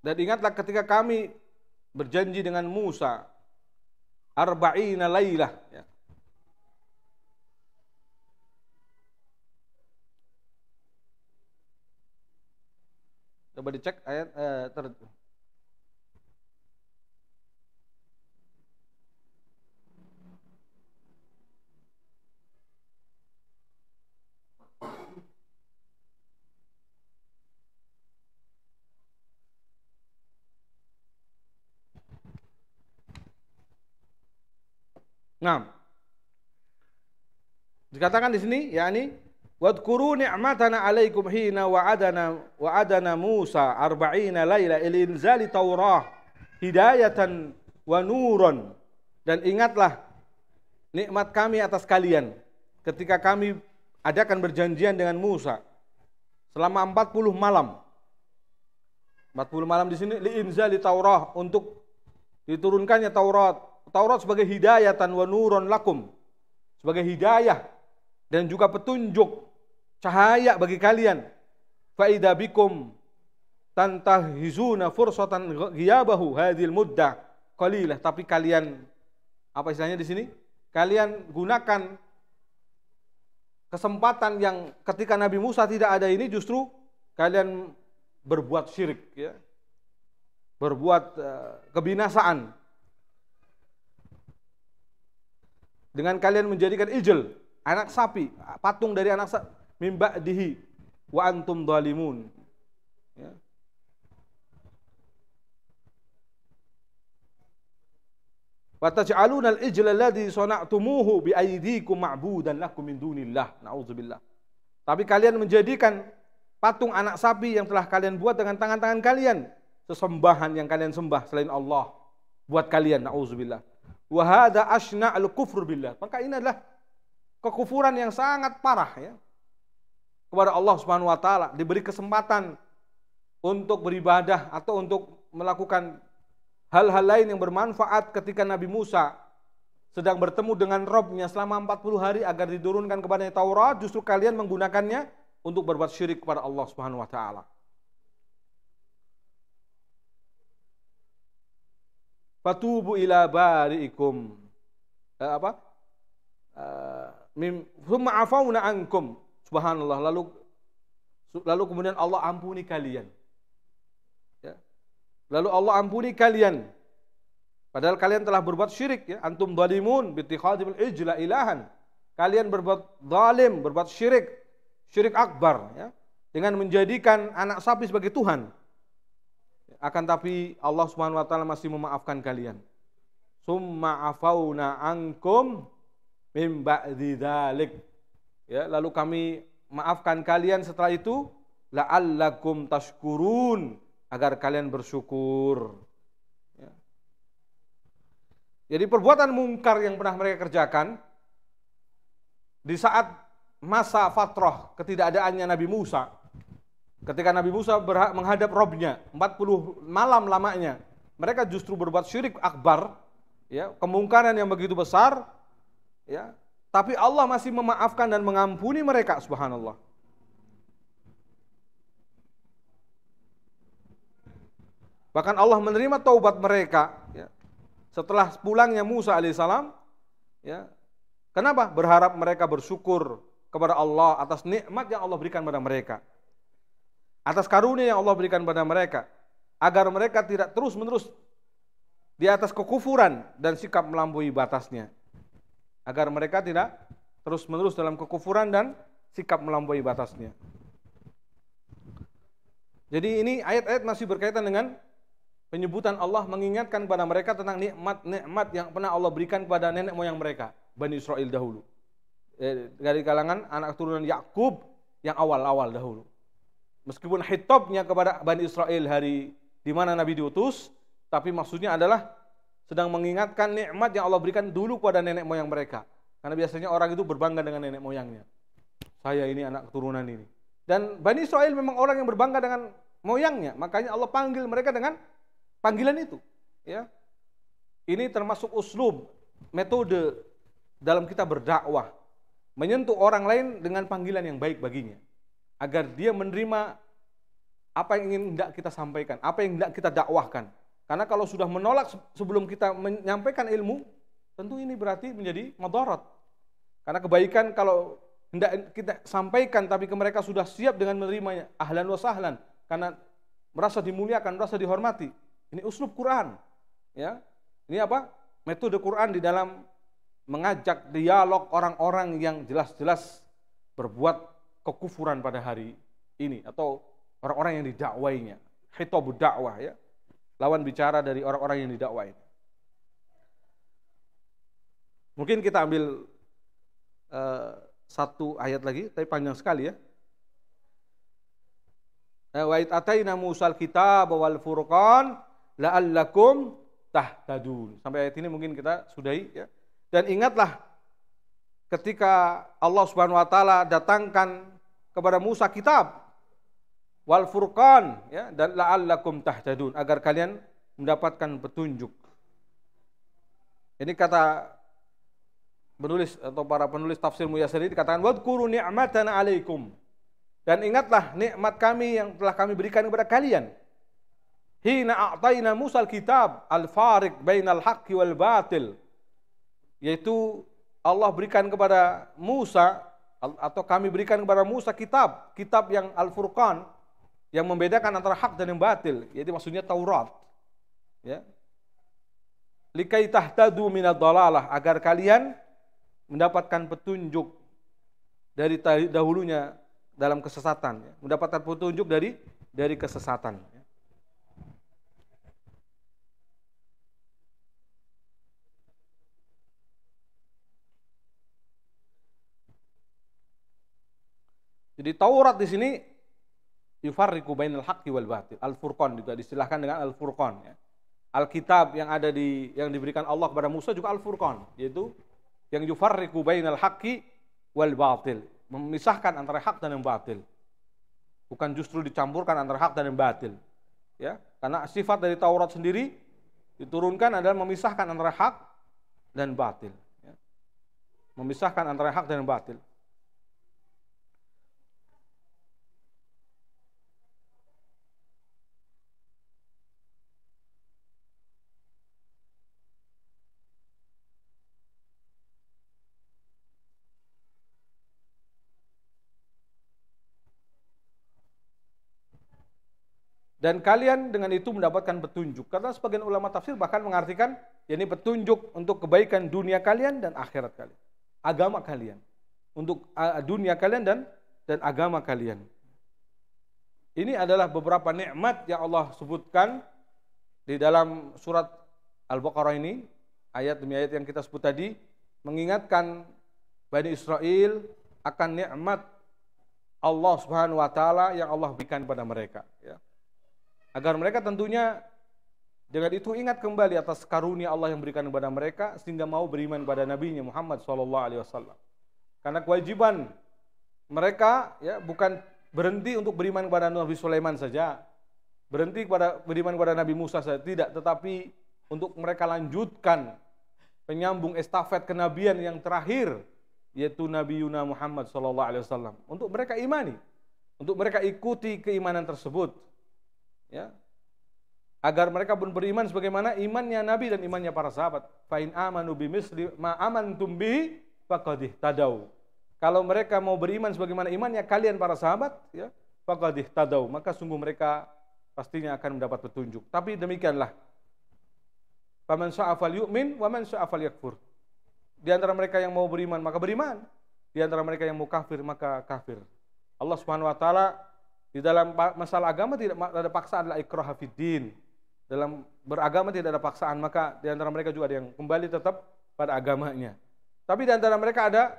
Dan ingatlah ketika kami berjanji dengan Musa arba'ina lailah ya. Coba dicek ayat eh, ter Nah, dikatakan di sini, yakni Wadkuru ni'matana alaikum hina wa'adana wa'adana Musa arba'ina laila ilinzali Taurah hidayatan wa nuron dan ingatlah nikmat kami atas kalian ketika kami adakan berjanjian dengan Musa selama 40 malam 40 malam di sini liinzali Taurah untuk diturunkannya Taurat Taurat sebagai hidayah wa nuron lakum. Sebagai hidayah dan juga petunjuk cahaya bagi kalian. faida bikum tantahizuna fursatan ghiyabahu hadil mudda qalilah. Tapi kalian, apa istilahnya di sini? Kalian gunakan kesempatan yang ketika Nabi Musa tidak ada ini justru kalian berbuat syirik ya. Berbuat uh, kebinasaan dengan kalian menjadikan ijil anak sapi patung dari anak sapi mimba dihi wa antum dalimun ya. Wataj'aluna al-ijla alladhi sana'tumuhu bi aydikum ma'budan lakum min dunillah. Nauzubillah. Tapi kalian menjadikan patung anak sapi yang telah kalian buat dengan tangan-tangan kalian, sesembahan yang kalian sembah selain Allah buat kalian. Nauzubillah. Wahada ashna al kufur billah. Maka ini adalah kekufuran yang sangat parah ya kepada Allah Subhanahu wa taala diberi kesempatan untuk beribadah atau untuk melakukan hal-hal lain yang bermanfaat ketika Nabi Musa sedang bertemu dengan Robnya selama 40 hari agar didurunkan kepada Taurat justru kalian menggunakannya untuk berbuat syirik kepada Allah Subhanahu wa taala. fatubu ila bariikum eh, apa eh, mim afauna ankum subhanallah lalu lalu kemudian Allah ampuni kalian ya. lalu Allah ampuni kalian padahal kalian telah berbuat syirik ya antum bi bittikhadil ijla ilahan kalian berbuat zalim berbuat syirik syirik akbar ya dengan menjadikan anak sapi sebagai tuhan akan tapi Allah Subhanahu wa taala masih memaafkan kalian. Summa afauna ankum mim ba'di Ya, lalu kami maafkan kalian setelah itu la'allakum tashkurun agar kalian bersyukur. Ya. Jadi perbuatan mungkar yang pernah mereka kerjakan di saat masa fatroh ketidakadaannya Nabi Musa Ketika Nabi Musa berhak menghadap Robnya 40 malam lamanya, mereka justru berbuat syirik akbar, ya kemungkaran yang begitu besar, ya. Tapi Allah masih memaafkan dan mengampuni mereka, subhanallah. Bahkan Allah menerima taubat mereka ya. setelah pulangnya Musa alaihissalam. Ya. Kenapa? Berharap mereka bersyukur kepada Allah atas nikmat yang Allah berikan kepada mereka atas karunia yang Allah berikan kepada mereka agar mereka tidak terus-menerus di atas kekufuran dan sikap melampaui batasnya agar mereka tidak terus-menerus dalam kekufuran dan sikap melampaui batasnya. Jadi ini ayat-ayat masih berkaitan dengan penyebutan Allah mengingatkan kepada mereka tentang nikmat-nikmat yang pernah Allah berikan kepada nenek moyang mereka, Bani Israel dahulu. Eh, dari kalangan anak turunan Yakub yang awal-awal dahulu. Meskipun hitopnya kepada Bani Israel hari di mana Nabi diutus, tapi maksudnya adalah sedang mengingatkan nikmat yang Allah berikan dulu kepada nenek moyang mereka. Karena biasanya orang itu berbangga dengan nenek moyangnya. Saya ini anak keturunan ini. Dan Bani Israel memang orang yang berbangga dengan moyangnya. Makanya Allah panggil mereka dengan panggilan itu. Ya, Ini termasuk uslub, metode dalam kita berdakwah. Menyentuh orang lain dengan panggilan yang baik baginya agar dia menerima apa yang ingin tidak kita sampaikan, apa yang tidak kita dakwahkan. Karena kalau sudah menolak sebelum kita menyampaikan ilmu, tentu ini berarti menjadi madarat. Karena kebaikan kalau hendak kita sampaikan tapi ke mereka sudah siap dengan menerimanya, ahlan wa sahlan, karena merasa dimuliakan, merasa dihormati. Ini uslub Quran. Ya. Ini apa? Metode Quran di dalam mengajak dialog orang-orang yang jelas-jelas berbuat kekufuran pada hari ini atau orang-orang yang didakwainya. Khitabu dakwah ya. Lawan bicara dari orang-orang yang didakwain. Mungkin kita ambil uh, satu ayat lagi, tapi panjang sekali ya. Eh, wa ataina musa alkitab wal furqan la'allakum tahtadun. Sampai ayat ini mungkin kita sudahi ya. Dan ingatlah ketika Allah Subhanahu wa taala datangkan kepada Musa kitab wal furqan ya dan la'allakum tahtadun agar kalian mendapatkan petunjuk. Ini kata penulis atau para penulis tafsir Muyasir ini dikatakan wadkuru ni'matan alaikum dan ingatlah nikmat kami yang telah kami berikan kepada kalian. Hina a'tayna Musa al-kitab al-fariq bainal haqqi wal batil yaitu Allah berikan kepada Musa atau kami berikan kepada Musa kitab, kitab yang Al-Furqan yang membedakan antara hak dan yang batil, jadi maksudnya Taurat. Ya. Likai tahtadu minad dalalah agar kalian mendapatkan petunjuk dari dahulunya dalam kesesatan, ya. mendapatkan petunjuk dari dari kesesatan. Ya. Jadi Taurat di sini yufarriqu bainal haqqi wal batil. al furqon juga disilahkan dengan al furqon ya. Alkitab yang ada di yang diberikan Allah kepada Musa juga al furqon yaitu yang yufarriqu bainal haqqi wal batil, memisahkan antara hak dan yang batil. Bukan justru dicampurkan antara hak dan yang batil. Ya, karena sifat dari Taurat sendiri diturunkan adalah memisahkan antara hak dan batil. Ya. Memisahkan antara hak dan yang batil. Dan kalian dengan itu mendapatkan petunjuk. Karena sebagian ulama tafsir bahkan mengartikan, ini ini petunjuk untuk kebaikan dunia kalian dan akhirat kalian. Agama kalian. Untuk dunia kalian dan dan agama kalian. Ini adalah beberapa nikmat yang Allah sebutkan di dalam surat Al-Baqarah ini, ayat demi ayat yang kita sebut tadi, mengingatkan Bani Israel akan nikmat Allah Subhanahu wa taala yang Allah berikan kepada mereka, ya agar mereka tentunya dengan itu ingat kembali atas karunia Allah yang berikan kepada mereka sehingga mau beriman kepada Nabi Muhammad Shallallahu alaihi wasallam. Karena kewajiban mereka ya bukan berhenti untuk beriman kepada Nabi Sulaiman saja, berhenti kepada beriman kepada Nabi Musa saja tidak, tetapi untuk mereka lanjutkan penyambung estafet kenabian yang terakhir yaitu Nabi Yuna Muhammad Shallallahu alaihi wasallam. Untuk mereka imani, untuk mereka ikuti keimanan tersebut ya agar mereka pun beriman sebagaimana imannya Nabi dan imannya para sahabat. Fa'in amanu bimisli ma tumbi, bihi tadau. Kalau mereka mau beriman sebagaimana imannya kalian para sahabat, ya, fakadih tadau, maka sungguh mereka pastinya akan mendapat petunjuk. Tapi demikianlah. Faman sya'afal yu'min wa sya'afal yakfur. Di antara mereka yang mau beriman maka beriman, di antara mereka yang mau kafir maka kafir. Allah Subhanahu wa taala di dalam masalah agama tidak ada paksaan la ikrah fiddin. Dalam beragama tidak ada paksaan, maka di antara mereka juga ada yang kembali tetap pada agamanya. Tapi di antara mereka ada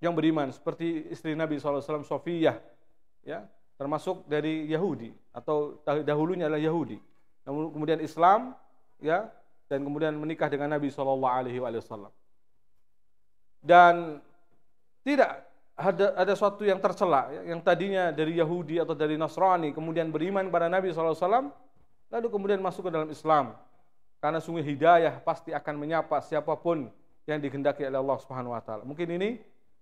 yang beriman seperti istri Nabi SAW Sofiyah ya termasuk dari Yahudi atau dahulunya adalah Yahudi namun kemudian Islam ya dan kemudian menikah dengan Nabi saw. dan tidak ada ada suatu yang tercela yang tadinya dari Yahudi atau dari Nasrani kemudian beriman kepada Nabi SAW lalu kemudian masuk ke dalam Islam karena sungguh hidayah pasti akan menyapa siapapun yang digendaki oleh Allah Subhanahu wa taala. Mungkin ini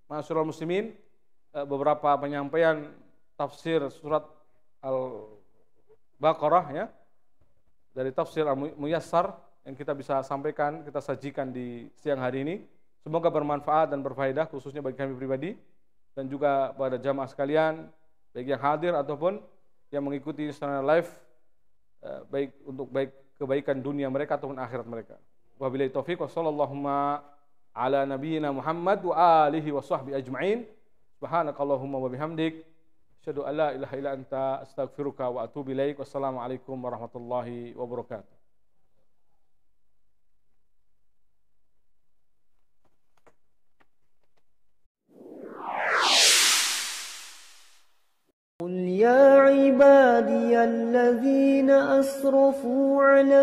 Masyurul muslimin eh, beberapa penyampaian tafsir surat Al-Baqarah ya dari tafsir Al-Muyassar yang kita bisa sampaikan, kita sajikan di siang hari ini. Semoga bermanfaat dan berfaedah khususnya bagi kami pribadi dan juga pada jamaah sekalian baik yang hadir ataupun yang mengikuti secara live eh, baik untuk baik kebaikan dunia mereka ataupun akhirat mereka. Wabillahi taufik wassallallahu ala nabiyyina Muhammad wa alihi wa sahbihi ajma'in. Subhanakallahumma wa bihamdik asyhadu an la ilaha illa anta astaghfiruka wa atubu ilaik. Wassalamualaikum warahmatullahi wabarakatuh. يا عبادي الذين أسرفوا على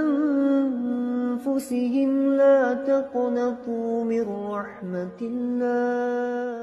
أنفسهم لا تقنطوا من رحمة الله